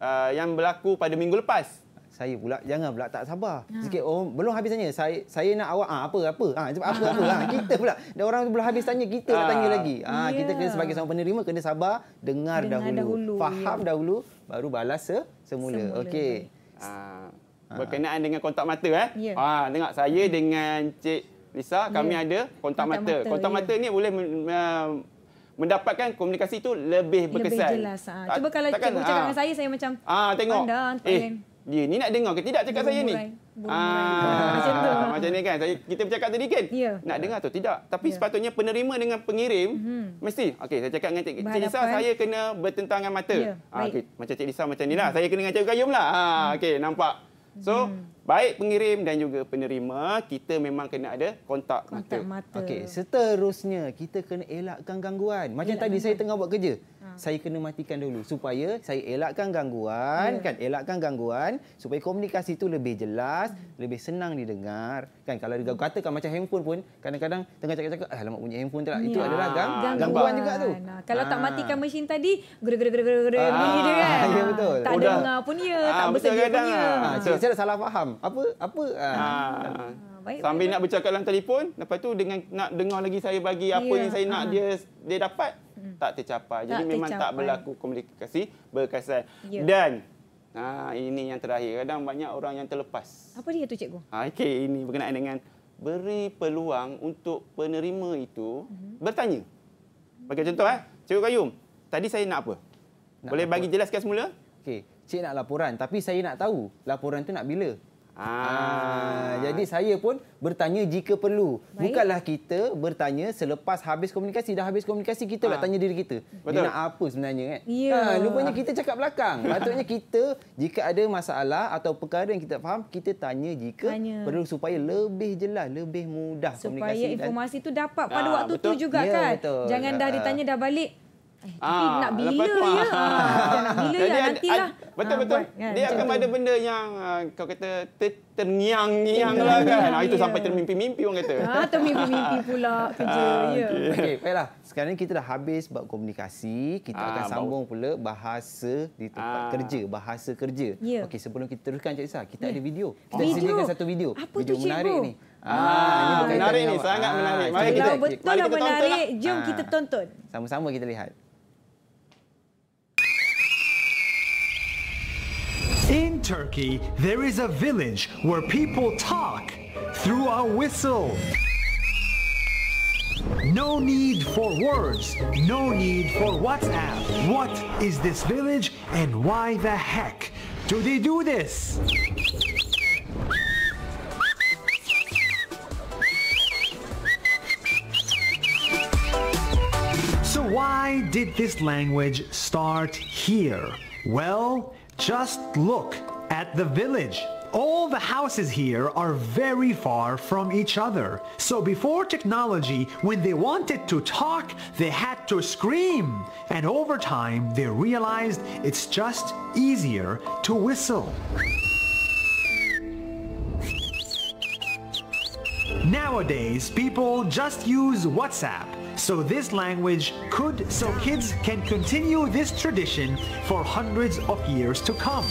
[SPEAKER 3] Uh, yang berlaku pada minggu lepas. Saya pula jangan pula tak sabar. Ha. Ya. Sikit oh belum habis tanya. Saya saya nak awak ah, apa apa. Ah apa apa. apa ah, kita pula. Dan orang tu belum habis tanya kita ha. nak ah. tanya lagi. Ah yeah. kita kena sebagai seorang penerima kena sabar, dengar, dengar dahulu. dahulu. Ya. Faham yeah. dahulu baru balas se- semula. semula. Okey. Ya. Ah, ah berkenaan dengan kontak mata eh. Yeah. Ah
[SPEAKER 2] tengok saya dengan Cik Lisa kami yeah. ada kontak, kontak mata. mata. Kontak yeah. mata ni boleh uh, mendapatkan komunikasi itu lebih berkesan. Lebih jelas.
[SPEAKER 3] Ha. Cuba kalau cikgu
[SPEAKER 2] cakap ha. dengan saya,
[SPEAKER 1] saya macam ha, tengok. pandang. Eh,
[SPEAKER 2] dia ni nak dengar ke tidak cakap Bumurai. saya ni? Ha. Ha. Macam ni kan, saya, kita bercakap tadi kan? Ya. Nak dengar atau tidak. Tapi ya. sepatutnya penerima dengan pengirim, hmm. mesti. Okay, saya cakap dengan cikgu. Lisa, saya kena bertentangan mata. Ya. Ha. Okay. Macam cik Lisa macam inilah. Hmm. Saya kena dengan cikgu Kayum lah. Ha. Hmm. Okey, nampak. So, hmm baik pengirim dan juga penerima kita memang kena ada kontak,
[SPEAKER 3] kontak mata, mata. okey seterusnya kita kena elakkan gangguan macam Elak tadi mata. saya tengah buat kerja ha. saya kena matikan dulu supaya saya elakkan gangguan ya. kan elakkan gangguan supaya komunikasi itu lebih jelas ya. lebih senang didengar kan kalau dia hmm. katakan macam handphone pun kadang-kadang tengah cakap-cakap ah lama punya handphone tak ya. itu adalah gang gangguan, gangguan juga tu ha. kalau tak ah. matikan
[SPEAKER 1] mesin tadi gre gre gre gre gre bunyi dia kan ya, betul. tak Udah. dengar pun ya ha, tak bersedia pun ya ha. saya
[SPEAKER 3] salah faham apa apa
[SPEAKER 2] ha. Ha. Baik, sambil baik, nak baik. bercakap dalam telefon lepas tu dengan nak dengar lagi saya bagi apa ya, yang saya nak ha. dia dia dapat hmm. tak tercapai jadi tak memang tercapai. tak berlaku komunikasi berkesan yeah. dan ha ini yang terakhir kadang banyak orang yang terlepas apa dia tu cikgu ha okey ini berkenaan dengan beri peluang untuk penerima itu hmm.
[SPEAKER 3] bertanya bagi contoh eh cikgu Kayum tadi saya nak apa nak boleh apa? bagi jelaskan semula okey cik nak laporan tapi saya nak tahu laporan tu nak bila Ha. Jadi saya pun bertanya jika perlu. Baik. Bukanlah kita bertanya selepas habis komunikasi. Dah habis komunikasi, kita lah tanya diri kita. Betul. Dia nak apa sebenarnya kan? Yeah. Ya. Ha. Lupanya kita cakap belakang. Patutnya kita jika ada masalah atau perkara yang kita faham, kita tanya jika tanya. perlu supaya lebih jelas, lebih mudah supaya komunikasi. Supaya informasi
[SPEAKER 1] dan... dapat pada ha. waktu itu juga yeah, kan? Betul. Jangan dah ditanya, dah balik.
[SPEAKER 3] Eh, ah, ya? ah. ah, nak bila ya, ah, ya, tu, ya? Ah. Nak bila
[SPEAKER 1] ya? Nantilah.
[SPEAKER 2] Betul-betul. Ah, kan, dia akan ada benda yang uh, kau kata ter terngiang-ngiang
[SPEAKER 1] lah kan. Ya. Itu sampai
[SPEAKER 3] termimpi-mimpi orang kata. Ah, termimpi-mimpi
[SPEAKER 1] pula kerja. Ah, okay. Ya. Okay,
[SPEAKER 3] baiklah. Sekarang kita dah habis buat komunikasi. Kita ah, akan sambung pula bahasa di tempat ah. kerja. Bahasa kerja. Ya. Okey, sebelum kita teruskan Encik Isah, kita ya. ada video. Kita oh. sediakan satu video. Apa video tu, menarik ni. Ah, ah, menarik ni, sangat ah, menarik. Mari kita, betul menarik, tonton lah. jom kita tonton. Sama-sama kita lihat.
[SPEAKER 5] In Turkey, there is a village where people talk through a whistle. No need for words, no need for WhatsApp. What is this village and why the heck do they do this? So why did this language start here? Well, just look at the village. All the houses here are very far from each other. So before technology, when they wanted to talk, they had to scream. And over time, they realized it's just easier to whistle. Nowadays, people just use WhatsApp So this language could, so kids can continue this tradition for hundreds of years to come.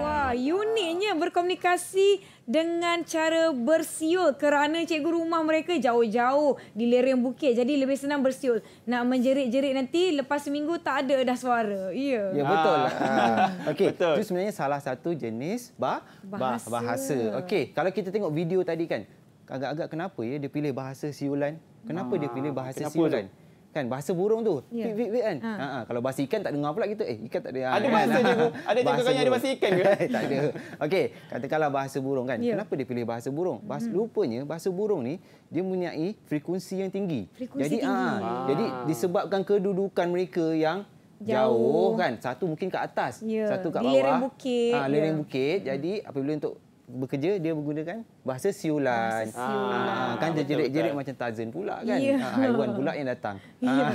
[SPEAKER 1] Wah Uniknya berkomunikasi dengan cara bersiul kerana cikgu rumah mereka jauh-jauh di lereng bukit. Jadi lebih senang bersiul. Nak menjerit-jerit nanti lepas seminggu tak ada dah suara. Ya, ya betul. Ah.
[SPEAKER 3] ah. Okey, itu sebenarnya salah satu jenis bah bahasa. bahasa. Okey, kalau kita tengok video tadi kan, agak-agak kenapa ya dia pilih bahasa siulan? Kenapa ha, dia pilih ah, bahasa siulan? Tu? Kan bahasa burung tu. Yeah. Wit wit kan. Ha. Ha, ha. kalau bahasa ikan tak dengar pula kita. Eh ikan tak ada. Ha. Ada kan? bahasa dia. Ada juga kan ada bahasa ikan ke? tak ada. Okey, katakanlah bahasa burung kan. Yeah. Kenapa dia pilih bahasa burung? Bahasa hmm. lupanya bahasa burung ni dia mempunyai frekuensi yang tinggi. Frekuensi jadi tinggi. Ha, ah. Jadi disebabkan kedudukan mereka yang jauh, jauh kan. Satu mungkin ke atas, yeah. satu ke bawah. Ah, lereng bukit. Ha, ya. lereng yeah. bukit. Jadi apabila untuk bekerja dia menggunakan bahasa siulan. Bahasa ah, siulan. Ha, kan jerit-jerit macam tazen pula kan. Yeah. Ya. Ha, haiwan pula yang datang. Ya, yeah,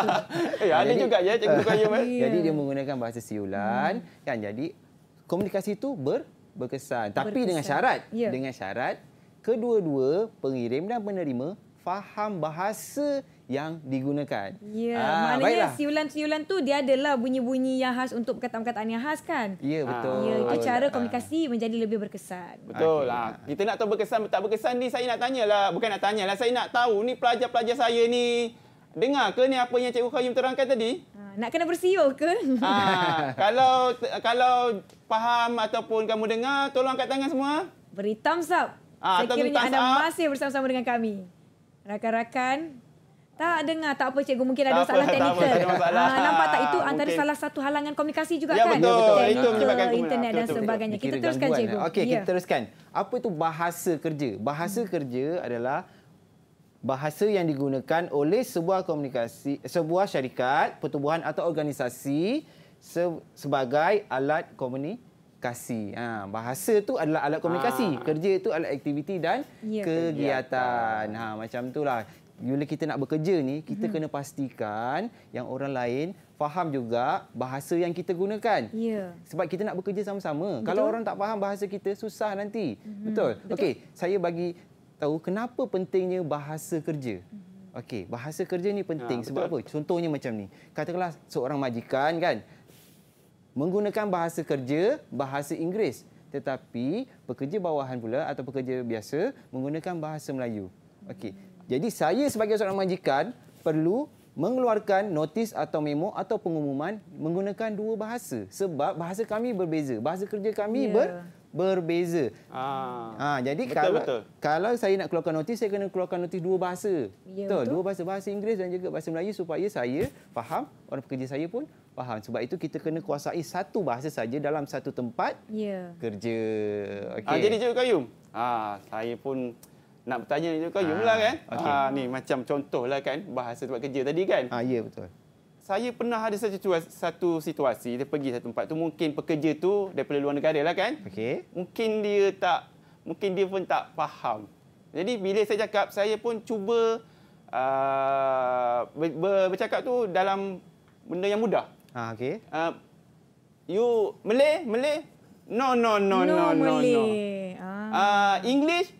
[SPEAKER 5] eh, ada juga ya cikgu kaya yeah. Jadi dia
[SPEAKER 3] menggunakan bahasa siulan hmm. kan jadi komunikasi itu ber, berkesan tapi berkesan. dengan syarat. Yeah. Dengan syarat kedua-dua pengirim dan penerima faham bahasa yang digunakan. Ya, ah, maknanya
[SPEAKER 1] siulan-siulan tu dia adalah bunyi-bunyi yang khas untuk perkataan-perkataan yang khas kan? Ya, ah. betul.
[SPEAKER 5] Ya, itu
[SPEAKER 2] betul. cara ah.
[SPEAKER 1] komunikasi ah. menjadi lebih berkesan. Betul
[SPEAKER 2] lah. Kita nak tahu berkesan atau tak berkesan ni saya nak tanya lah. Bukan nak tanya lah. saya nak tahu ni pelajar-pelajar saya ni dengar ke ni apa yang Cikgu Khayyum terangkan tadi? Ha, nak kena bersiul ke? Ah, kalau kalau faham ataupun kamu dengar, tolong angkat tangan semua. Beri thumbs up. Ah, Sekiranya anda masih
[SPEAKER 1] bersama-sama dengan kami. Rakan-rakan, tak dengar tak apa cikgu mungkin tak ada apa, salah teknikal. Ah, ha, nampak tak itu antara salah satu halangan komunikasi juga ya, kan? Betul. Teknikal, itu internet betul, dan betul, sebagainya. Betul, betul. Kita teruskan cikgu. Okey, ya. kita
[SPEAKER 3] teruskan. Apa itu bahasa kerja? Bahasa hmm. kerja adalah bahasa yang digunakan oleh sebuah komunikasi sebuah syarikat, pertubuhan atau organisasi se, sebagai alat komunikasi. Ha, bahasa tu adalah alat komunikasi, ha. kerja itu adalah aktiviti dan ya, kegiatan. kegiatan. Ha macam itulah bila kita nak bekerja ni kita mm-hmm. kena pastikan yang orang lain faham juga bahasa yang kita gunakan. Ya. Yeah. Sebab kita nak bekerja sama-sama. Kalau orang tak faham bahasa kita susah nanti. Mm-hmm. Betul. Betul. Okey, saya bagi tahu kenapa pentingnya bahasa kerja. Mhm. Okey, bahasa kerja ni penting ha, sebab apa? Contohnya macam ni. Katakanlah seorang majikan kan menggunakan bahasa kerja bahasa Inggeris tetapi pekerja bawahan pula atau pekerja biasa menggunakan bahasa Melayu. Okey. Jadi saya sebagai seorang majikan perlu mengeluarkan notis atau memo atau pengumuman menggunakan dua bahasa sebab bahasa kami berbeza. Bahasa kerja kami yeah. ber berbeza. Ah. Ha, jadi betul, kalau betul. kalau saya nak keluarkan notis saya kena keluarkan notis dua bahasa. Yeah, betul? betul, dua bahasa bahasa Inggeris dan juga bahasa Melayu supaya saya faham, orang pekerja saya pun faham. Sebab itu kita kena kuasai satu bahasa saja dalam satu tempat yeah. kerja. Ah, Okey. Ah, jadi Cik Kayum. Ah, saya pun nak
[SPEAKER 2] bertanya ni juga jumlah kan. Ah, kan. Okay. Ha ah, ni macam contohlah kan bahasa tempat kerja tadi kan. Ha ya betul. Saya pernah ada satu satu situasi dia pergi satu tempat tu mungkin pekerja tu daripada luar negara lah kan. Okey. Mungkin dia tak mungkin dia pun tak faham. Jadi bila saya cakap saya pun cuba uh, ber, ber, bercakap tu dalam benda yang mudah. Ha okey. Uh, you Malay, Malay?
[SPEAKER 3] No no no no no no. no, no. Ah. Uh, English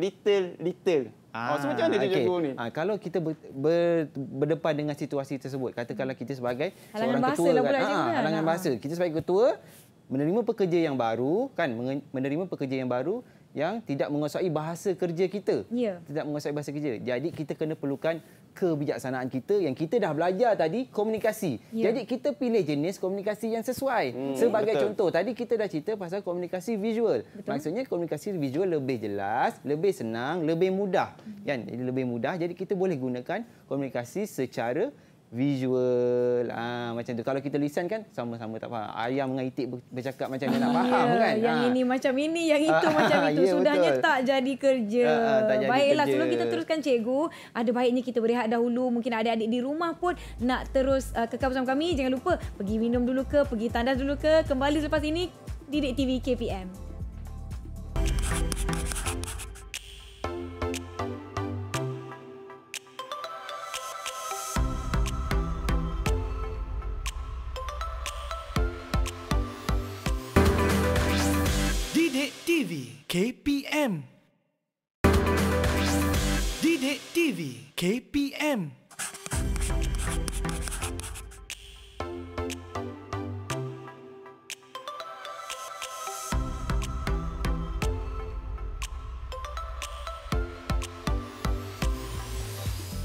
[SPEAKER 3] little-little. Ah, oh, so macam mana okay. cikgu ni? Ah, kalau kita ber, ber, berdepan dengan situasi tersebut, katakanlah kita sebagai halangan seorang ketua. Kan. Ah, kan. Halangan bahasa lah halangan bahasa. Kita sebagai ketua, menerima pekerja yang baru, kan? menerima pekerja yang baru, yang tidak menguasai bahasa kerja kita. Yeah. Tidak menguasai bahasa kerja. Jadi kita kena perlukan kebijaksanaan kita yang kita dah belajar tadi komunikasi. Ya. Jadi kita pilih jenis komunikasi yang sesuai. Hmm, Sebagai betul. contoh tadi kita dah cerita pasal komunikasi visual. Betul. Maksudnya komunikasi visual lebih jelas, lebih senang, lebih mudah. Hmm. Kan? Jadi lebih mudah jadi kita boleh gunakan komunikasi secara visual ha, macam tu. Kalau kita lisan kan sama-sama tak faham. Ayam dengan itik bercakap macam ah, dia nak faham yeah. kan. Yang ha. ini
[SPEAKER 1] macam ini, yang itu ah, macam ah, itu. Yeah, Sudahnya betul. tak jadi kerja. Ah, ah, tak jadi Baiklah kerja. sebelum kita teruskan cikgu, ada baiknya kita berehat dahulu. Mungkin ada adik di rumah pun nak terus uh, kekal bersama kami. Jangan lupa pergi minum dulu ke, pergi tandas dulu ke. Kembali selepas ini Didik TV KPM.
[SPEAKER 6] KPM. Didik TV KPM.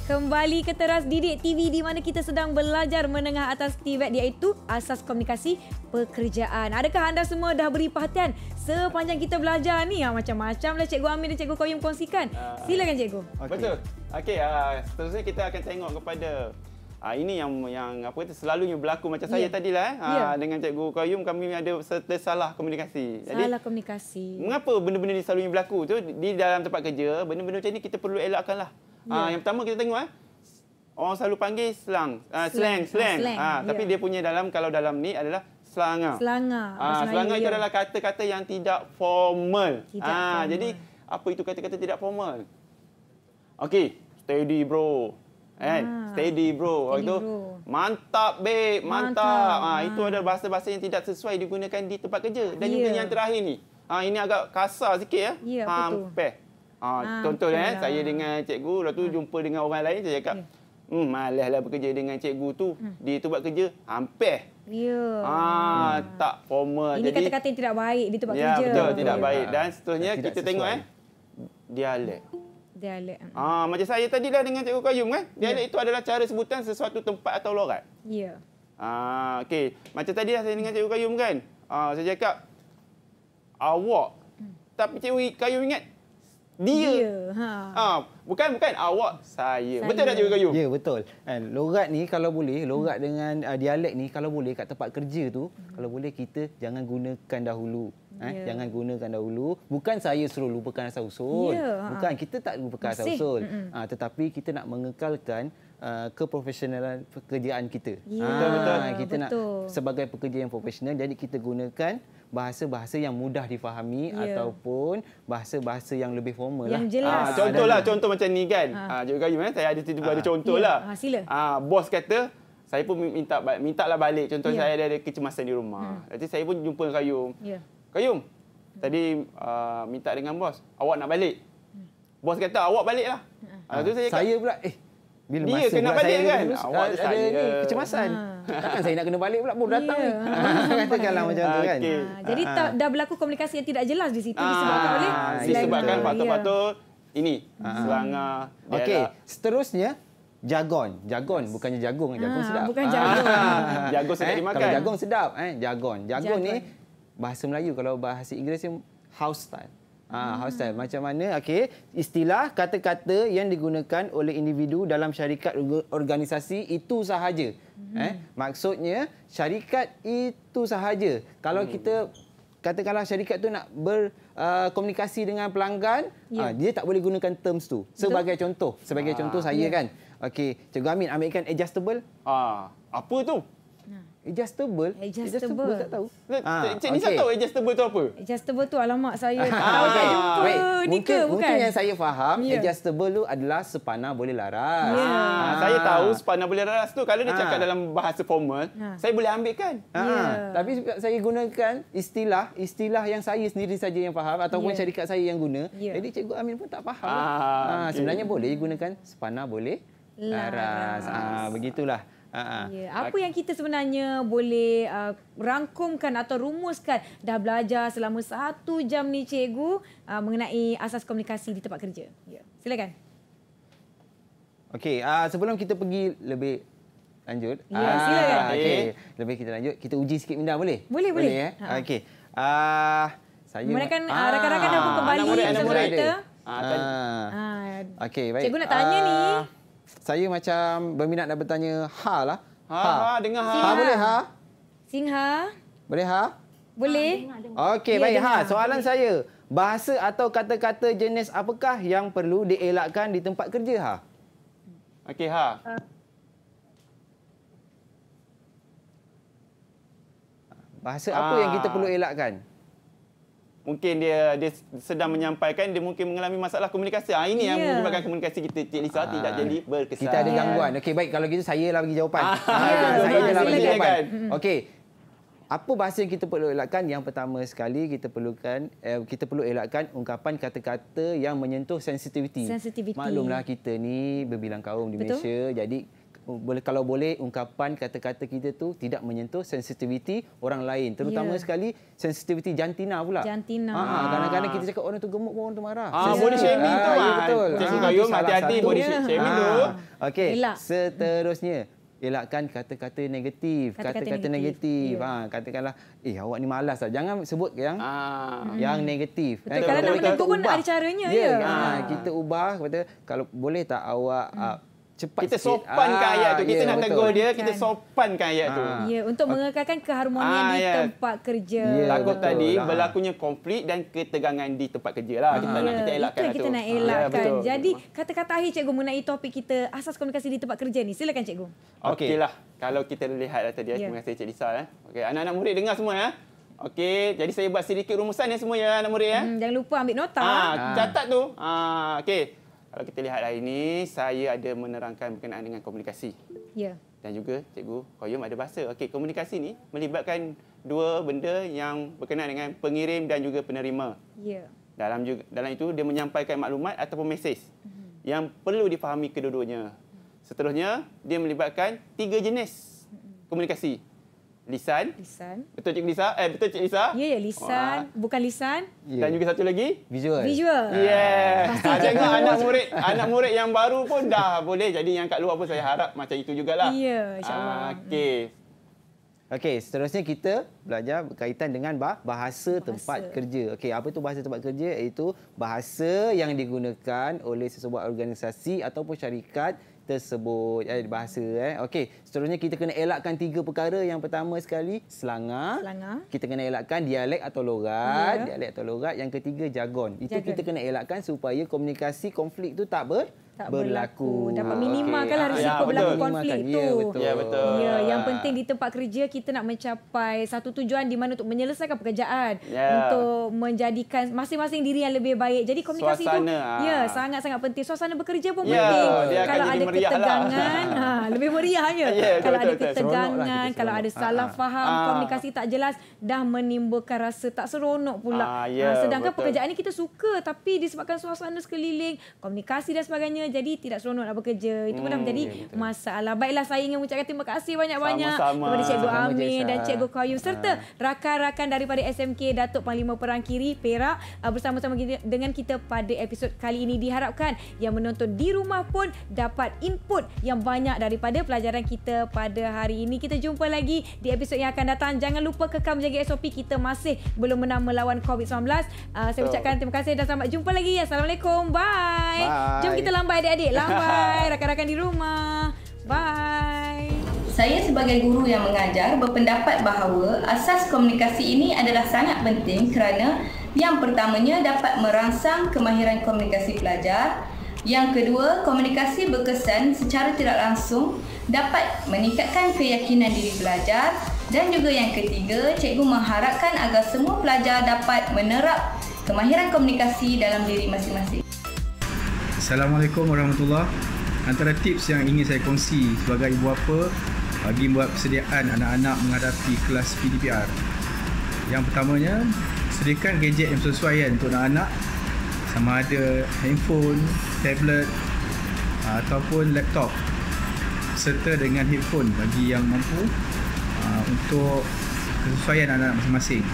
[SPEAKER 1] kembali ke teras didik TV di mana kita sedang belajar menengah atas TVET iaitu asas komunikasi pekerjaan. Adakah anda semua dah beri perhatian sepanjang kita belajar ni ah, macam-macam lah Cikgu Amir dan Cikgu Koyum kongsikan. Ah, ah. Silakan Cikgu. Okay. Betul.
[SPEAKER 2] Okey, uh, seterusnya kita akan tengok kepada uh, ini yang yang apa itu selalunya berlaku macam yeah. saya ya. tadi lah eh. Uh, yeah. Dengan Cikgu Koyum kami ada salah komunikasi. Jadi, salah
[SPEAKER 1] komunikasi. Mengapa
[SPEAKER 2] benda-benda ini selalunya berlaku tu di dalam tempat kerja benda-benda macam ni kita perlu elakkan lah. Yeah. Ya. yang pertama kita tengok eh. Orang selalu panggil slang. Uh, slang, slang. Ah, slang. Uh, yeah. Tapi ya. dia punya dalam, kalau dalam ni adalah selanga. Selanga.
[SPEAKER 1] Uh, selanga itu adalah
[SPEAKER 2] kata-kata yang tidak formal. Tidak uh, formal. Jadi, apa itu kata-kata tidak formal? Okey, steady bro. Eh, And ha. steady bro. Steady itu, Mantap babe, mantap. mantap. Ha, ha. Itu adalah bahasa-bahasa yang tidak sesuai digunakan di tempat kerja. Dan yeah. juga ya. yang terakhir ni. Ha, ini agak kasar sikit. Eh. Ya, yeah, ha, betul. Pair. Ha, ha, contoh okay eh, lah. saya dengan cikgu, lepas tu ha. jumpa dengan orang lain, saya cakap, ya. hmm, hmm malah lah bekerja dengan cikgu tu. Ha. Dia tu buat kerja, hampir.
[SPEAKER 1] Ya. Ah,
[SPEAKER 2] hmm. tak formal. Ini Jadi, kata-kata
[SPEAKER 1] yang tidak baik, dia tu buat ya, kerja. Betul,
[SPEAKER 2] tidak yeah. baik. Dan seterusnya, dan kita sesuai. tengok eh, dialek. Dialek. Hmm. Ah, macam saya tadi lah dengan cikgu Qayyum eh. ya. kan. Dialek ya. itu adalah cara sebutan sesuatu tempat atau lorat. Ya. Ah, okey. Macam tadi lah saya dengan cikgu Qayyum kan. Ah, saya cakap, awak. Hmm. Tapi cikgu Qayyum ingat, dia. dia. Ha. Ha. Bukan bukan awak, saya. saya. Betul tak juga you? Ya,
[SPEAKER 3] betul. Kan, logat ni kalau boleh, logat hmm. dengan uh, dialek ni kalau boleh kat tempat kerja tu, hmm. kalau boleh kita jangan gunakan dahulu. Ha? Eh, ya. Yeah. Jangan gunakan dahulu. Bukan saya suruh lupakan asal usul. Yeah. Ha. Bukan, kita tak lupakan Masih. asal usul. Hmm. Ha, ah, tetapi kita nak mengekalkan Uh, keprofesionalan pekerjaan kita. Ya, ha, ah, betul betul. Kita nak sebagai pekerja yang profesional jadi kita gunakan bahasa-bahasa yang mudah difahami ya. ataupun bahasa-bahasa yang lebih formal yang lah. jelas. Ah, ah, lah. Ha,
[SPEAKER 2] contohlah ha, contoh macam ni kan. Ah ha. ha, juga gimana saya ada tiba-tiba ha. ada contohlah. Ya. Ha, sila. ha, bos kata saya pun minta minta lah balik contoh ya. saya ada, ada kecemasan di rumah. Hmm. Jadi saya pun jumpa Kayum. Ya. Kayum. Tadi uh, minta dengan bos, awak nak balik. Hmm. Bos kata awak baliklah.
[SPEAKER 1] Ha. Ha, saya, saya pula
[SPEAKER 3] eh bila dia masa kena balik saya kan awak ah, ah, ada saya. ni kecemasan ah. takkan saya nak kena balik pula pun datang ni katakanlah macam tu kan jadi
[SPEAKER 1] dah berlaku komunikasi yang tidak jelas di situ disebabkan oleh
[SPEAKER 3] disebabkan faktor-faktor ini serangah okey seterusnya Jagon, jagon bukannya jagung, jagung sedap. Bukan jagung. Ha. jagung sedap eh, dimakan. Kalau jagung sedap, eh? jagon. jagon. Jagon ni bahasa Melayu kalau bahasa Inggeris ni house style. Ha, hostel. Macam mana? Okey, istilah kata-kata yang digunakan oleh individu dalam syarikat organisasi itu sahaja. Hmm. Eh, maksudnya syarikat itu sahaja. Kalau hmm. kita katakanlah syarikat tu nak berkomunikasi ah, uh, dengan pelanggan, yeah. uh, ya. dia tak boleh gunakan terms tu. Sebagai Betul. contoh, sebagai ah. contoh saya yeah. kan. Okey, Cikgu Amin ambilkan adjustable. Ah, apa tu? Adjustable? Adjustable. adjustable tak tahu. Ha, Cik Nisa okay. tahu adjustable tu apa? Adjustable tu alamak saya ah, tak tahu tak jumpa. Wait, mungkin, ke, bukan? mungkin yang saya faham yeah. adjustable tu adalah sepanah boleh laras. Yeah. Ya. Ha, saya tahu sepanah boleh laras tu. Kalau dia ha. cakap dalam bahasa formal, ha. saya boleh ambil kan? Ha. Yeah. Ya. Tapi saya gunakan istilah istilah yang saya sendiri saja yang faham ataupun yeah. syarikat saya yang guna. Yeah. Jadi Cikgu Amin pun tak faham. Ha, ha, okay. Sebenarnya boleh gunakan sepanah boleh laras. laras. Ha, begitulah. Ya, apa yang
[SPEAKER 1] kita sebenarnya boleh uh, rangkumkan atau rumuskan dah belajar selama satu jam ni cikgu uh, mengenai asas komunikasi di tempat kerja. Ya. Silakan.
[SPEAKER 3] Okey, uh, sebelum kita pergi lebih lanjut. Ya, silakan. Ah, uh, okay. Eh. Lebih kita lanjut, kita uji sikit minda boleh? Boleh, boleh. boleh ya? Okey. Uh, saya Mereka uh, rakan-rakan ah, pun kembali. Anak murid, anak murid. Ah, ah, ah, okay, baik. Cikgu nak tanya ah, ni saya macam berminat nak bertanya ha lah. Ha, ha. ha dengar ha. Singha. Ha boleh ha? Singha. Boleh ha? Boleh. Ha, Okey, ya, baik. Ha, soalan boleh. saya. Bahasa atau kata-kata jenis apakah yang perlu dielakkan di tempat kerja, Ha?
[SPEAKER 2] Okey, Ha. Uh, bahasa ha. apa yang kita ah. perlu elakkan? mungkin dia dia sedang menyampaikan dia mungkin mengalami masalah komunikasi. Ah ini yeah. yang ya. menyebabkan komunikasi kita Cik Lisa ha. tidak jadi berkesan. Kita ada gangguan.
[SPEAKER 3] Okey baik kalau gitu saya lah bagi jawapan. Ha. Ha. Ya, saya lah bagi jawapan. Hmm. Okey. Apa bahasa yang kita perlu elakkan? Yang pertama sekali kita perlukan eh, kita perlu elakkan ungkapan kata-kata yang menyentuh sensitiviti. Sensitiviti. Maklumlah kita ni berbilang kaum di Betul? Malaysia. Jadi Oh, boleh kalau boleh ungkapan kata-kata kita tu tidak menyentuh sensitiviti orang lain terutama yeah. sekali sensitiviti jantina pula jantina ha, kadang-kadang kita cakap orang oh, tu gemuk pun orang tu marah ah boleh shaming ah, ya, ya. tu ah ya, betul jangan kau hati-hati boleh shaming tu okey seterusnya elakkan kata-kata negatif kata-kata negatif, negatif. Yeah. Ya. ha katakanlah eh awak ni malas lah. jangan sebut yang ah. yang negatif betul kan, kalau nak menegur pun ada caranya ya yeah, ha. ha. kita ubah kata kalau boleh tak awak hmm. uh, cepat kita sikit. sopankan ah, ayat tu kita yeah, nak betul. tegur dia kita kan? sopankan ayat ah. tu ya
[SPEAKER 1] yeah, untuk mengekalkan keharmonian ah, di yeah. tempat kerja yeah, takut tadi
[SPEAKER 5] lah.
[SPEAKER 2] berlakunya konflik dan ketegangan di tempat kerja lah. kita ah, nak kita elakkan itu lah kita tu. Ah, ya, elakkan ah, jadi
[SPEAKER 1] kata-kata akhir cikgu mengenai topik kita asas komunikasi di tempat kerja ni silakan cikgu
[SPEAKER 2] okey okay lah kalau kita lihat lah tadi yeah. Ya. terima kasih cik Lisa eh okey anak-anak murid dengar semua ya eh? Okey, jadi saya buat sedikit rumusan ya semua ya anak murid ya. Hmm, jangan lupa ambil nota. Ah, ha, ha. catat tu. Ah, ha, okey. Kalau kita lihat hari ini, saya ada menerangkan berkenaan dengan komunikasi. Ya. Dan juga Cikgu Koyum ada bahasa. Okey, komunikasi ni melibatkan dua benda yang berkenaan dengan pengirim dan juga penerima. Ya. Dalam juga, dalam itu dia menyampaikan maklumat ataupun mesej mm-hmm. yang perlu difahami kedua-duanya. Mhm. Seterusnya, dia melibatkan tiga jenis mhm. komunikasi. Lisan. Lisan. Betul Cik Lisa? Eh betul Cik Lisa? Ya
[SPEAKER 1] yeah, ya lisan, oh. bukan lisan.
[SPEAKER 2] Yeah. Dan juga satu lagi? Visual. Visual. Yes. Yeah. Tengok anak murid, anak murid yang baru pun dah boleh jadi yang kat luar pun saya harap macam itu jugalah.
[SPEAKER 1] Ya yeah,
[SPEAKER 3] insya-Allah. Ah, okey. Okey, seterusnya kita belajar berkaitan dengan bahasa, bahasa. tempat kerja. Okey, apa itu bahasa tempat kerja? Iaitu bahasa yang digunakan oleh sesebuah organisasi ataupun syarikat tersebut eh, bahasa eh. Okey, seterusnya kita kena elakkan tiga perkara. Yang pertama sekali selanga. Selanga. Kita kena elakkan dialek atau logat, yeah. dialek atau logat. Yang ketiga jargon. Itu jargon. kita kena elakkan supaya komunikasi konflik tu tak ber tak berlaku. berlaku. Dapat ah, minimalkanlah okay. risiko ya, berlaku betul. konflik ya, betul. tu. Ya, betul. Ya, yang ah. penting
[SPEAKER 1] di tempat kerja kita nak mencapai satu tujuan di mana untuk menyelesaikan pekerjaan. Ya. Untuk menjadikan masing-masing diri yang lebih baik. Jadi komunikasi Suasana, itu ha. ya sangat-sangat penting. Suasana bekerja pun ya, penting. Kalau ada lah. ketegangan, lah. ha, lebih meriah ya. ya kalau ada ketegangan, lah kalau ada salah ha. faham, ha. komunikasi tak jelas, dah menimbulkan rasa tak seronok pula. Ha, ya, ha, sedangkan betul. pekerjaan ini kita suka tapi disebabkan suasana sekeliling, komunikasi dan sebagainya, jadi tidak seronok nak bekerja. Itu pun dah hmm, menjadi ya, masalah. Baiklah saya ingin mengucapkan terima kasih banyak-banyak kepada Cikgu Amin dan Cikgu Koyu serta ha. rakan-rakan daripada SMK Datuk Panglima Perang Kiri Perak uh, bersama-sama dengan kita pada episod kali ini diharapkan yang menonton di rumah pun dapat input yang banyak daripada pelajaran kita pada hari ini. Kita jumpa lagi di episod yang akan datang. Jangan lupa kekal jaga SOP kita masih belum menang melawan COVID-19. Uh, saya ucapkan terima kasih dan selamat jumpa lagi. Assalamualaikum. Bye. Bye. Jom kita lambat Sampai adik-adik Bye. rakan-rakan di rumah. Bye. Saya sebagai guru yang mengajar berpendapat bahawa asas komunikasi ini adalah sangat penting kerana yang pertamanya dapat merangsang kemahiran komunikasi pelajar. Yang kedua, komunikasi berkesan secara tidak langsung dapat meningkatkan keyakinan diri pelajar. Dan juga yang ketiga, cikgu mengharapkan agar semua pelajar dapat menerap kemahiran komunikasi dalam diri masing-masing.
[SPEAKER 4] Assalamualaikum warahmatullahi Antara tips yang ingin saya kongsi sebagai ibu apa bagi buat persediaan anak-anak menghadapi kelas PDPR. Yang pertamanya, sediakan gadget yang sesuai kan untuk anak-anak sama ada handphone, tablet ataupun laptop serta dengan headphone bagi yang mampu ah, untuk kesesuaian anak-anak masing-masing.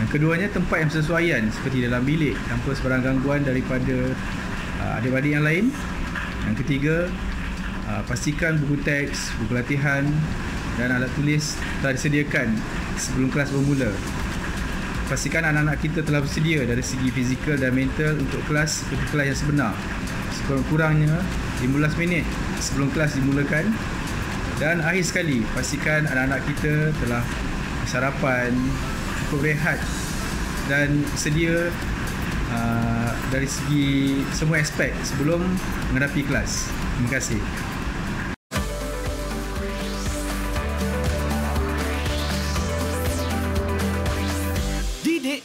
[SPEAKER 4] Yang keduanya, tempat yang sesuaian seperti dalam bilik tanpa sebarang gangguan daripada Ah, ada adik yang lain. Yang ketiga, ah, pastikan buku teks, buku latihan dan alat tulis telah disediakan sebelum kelas bermula. Pastikan anak-anak kita telah bersedia dari segi fizikal dan mental untuk kelas seperti kelas yang sebenar. Sekurang-kurangnya 15 minit sebelum kelas dimulakan. Dan akhir sekali, pastikan anak-anak kita telah sarapan, cukup rehat dan sedia Ah, dari segi semua aspek sebelum menghadapi kelas. Terima kasih.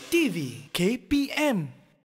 [SPEAKER 6] TV KPM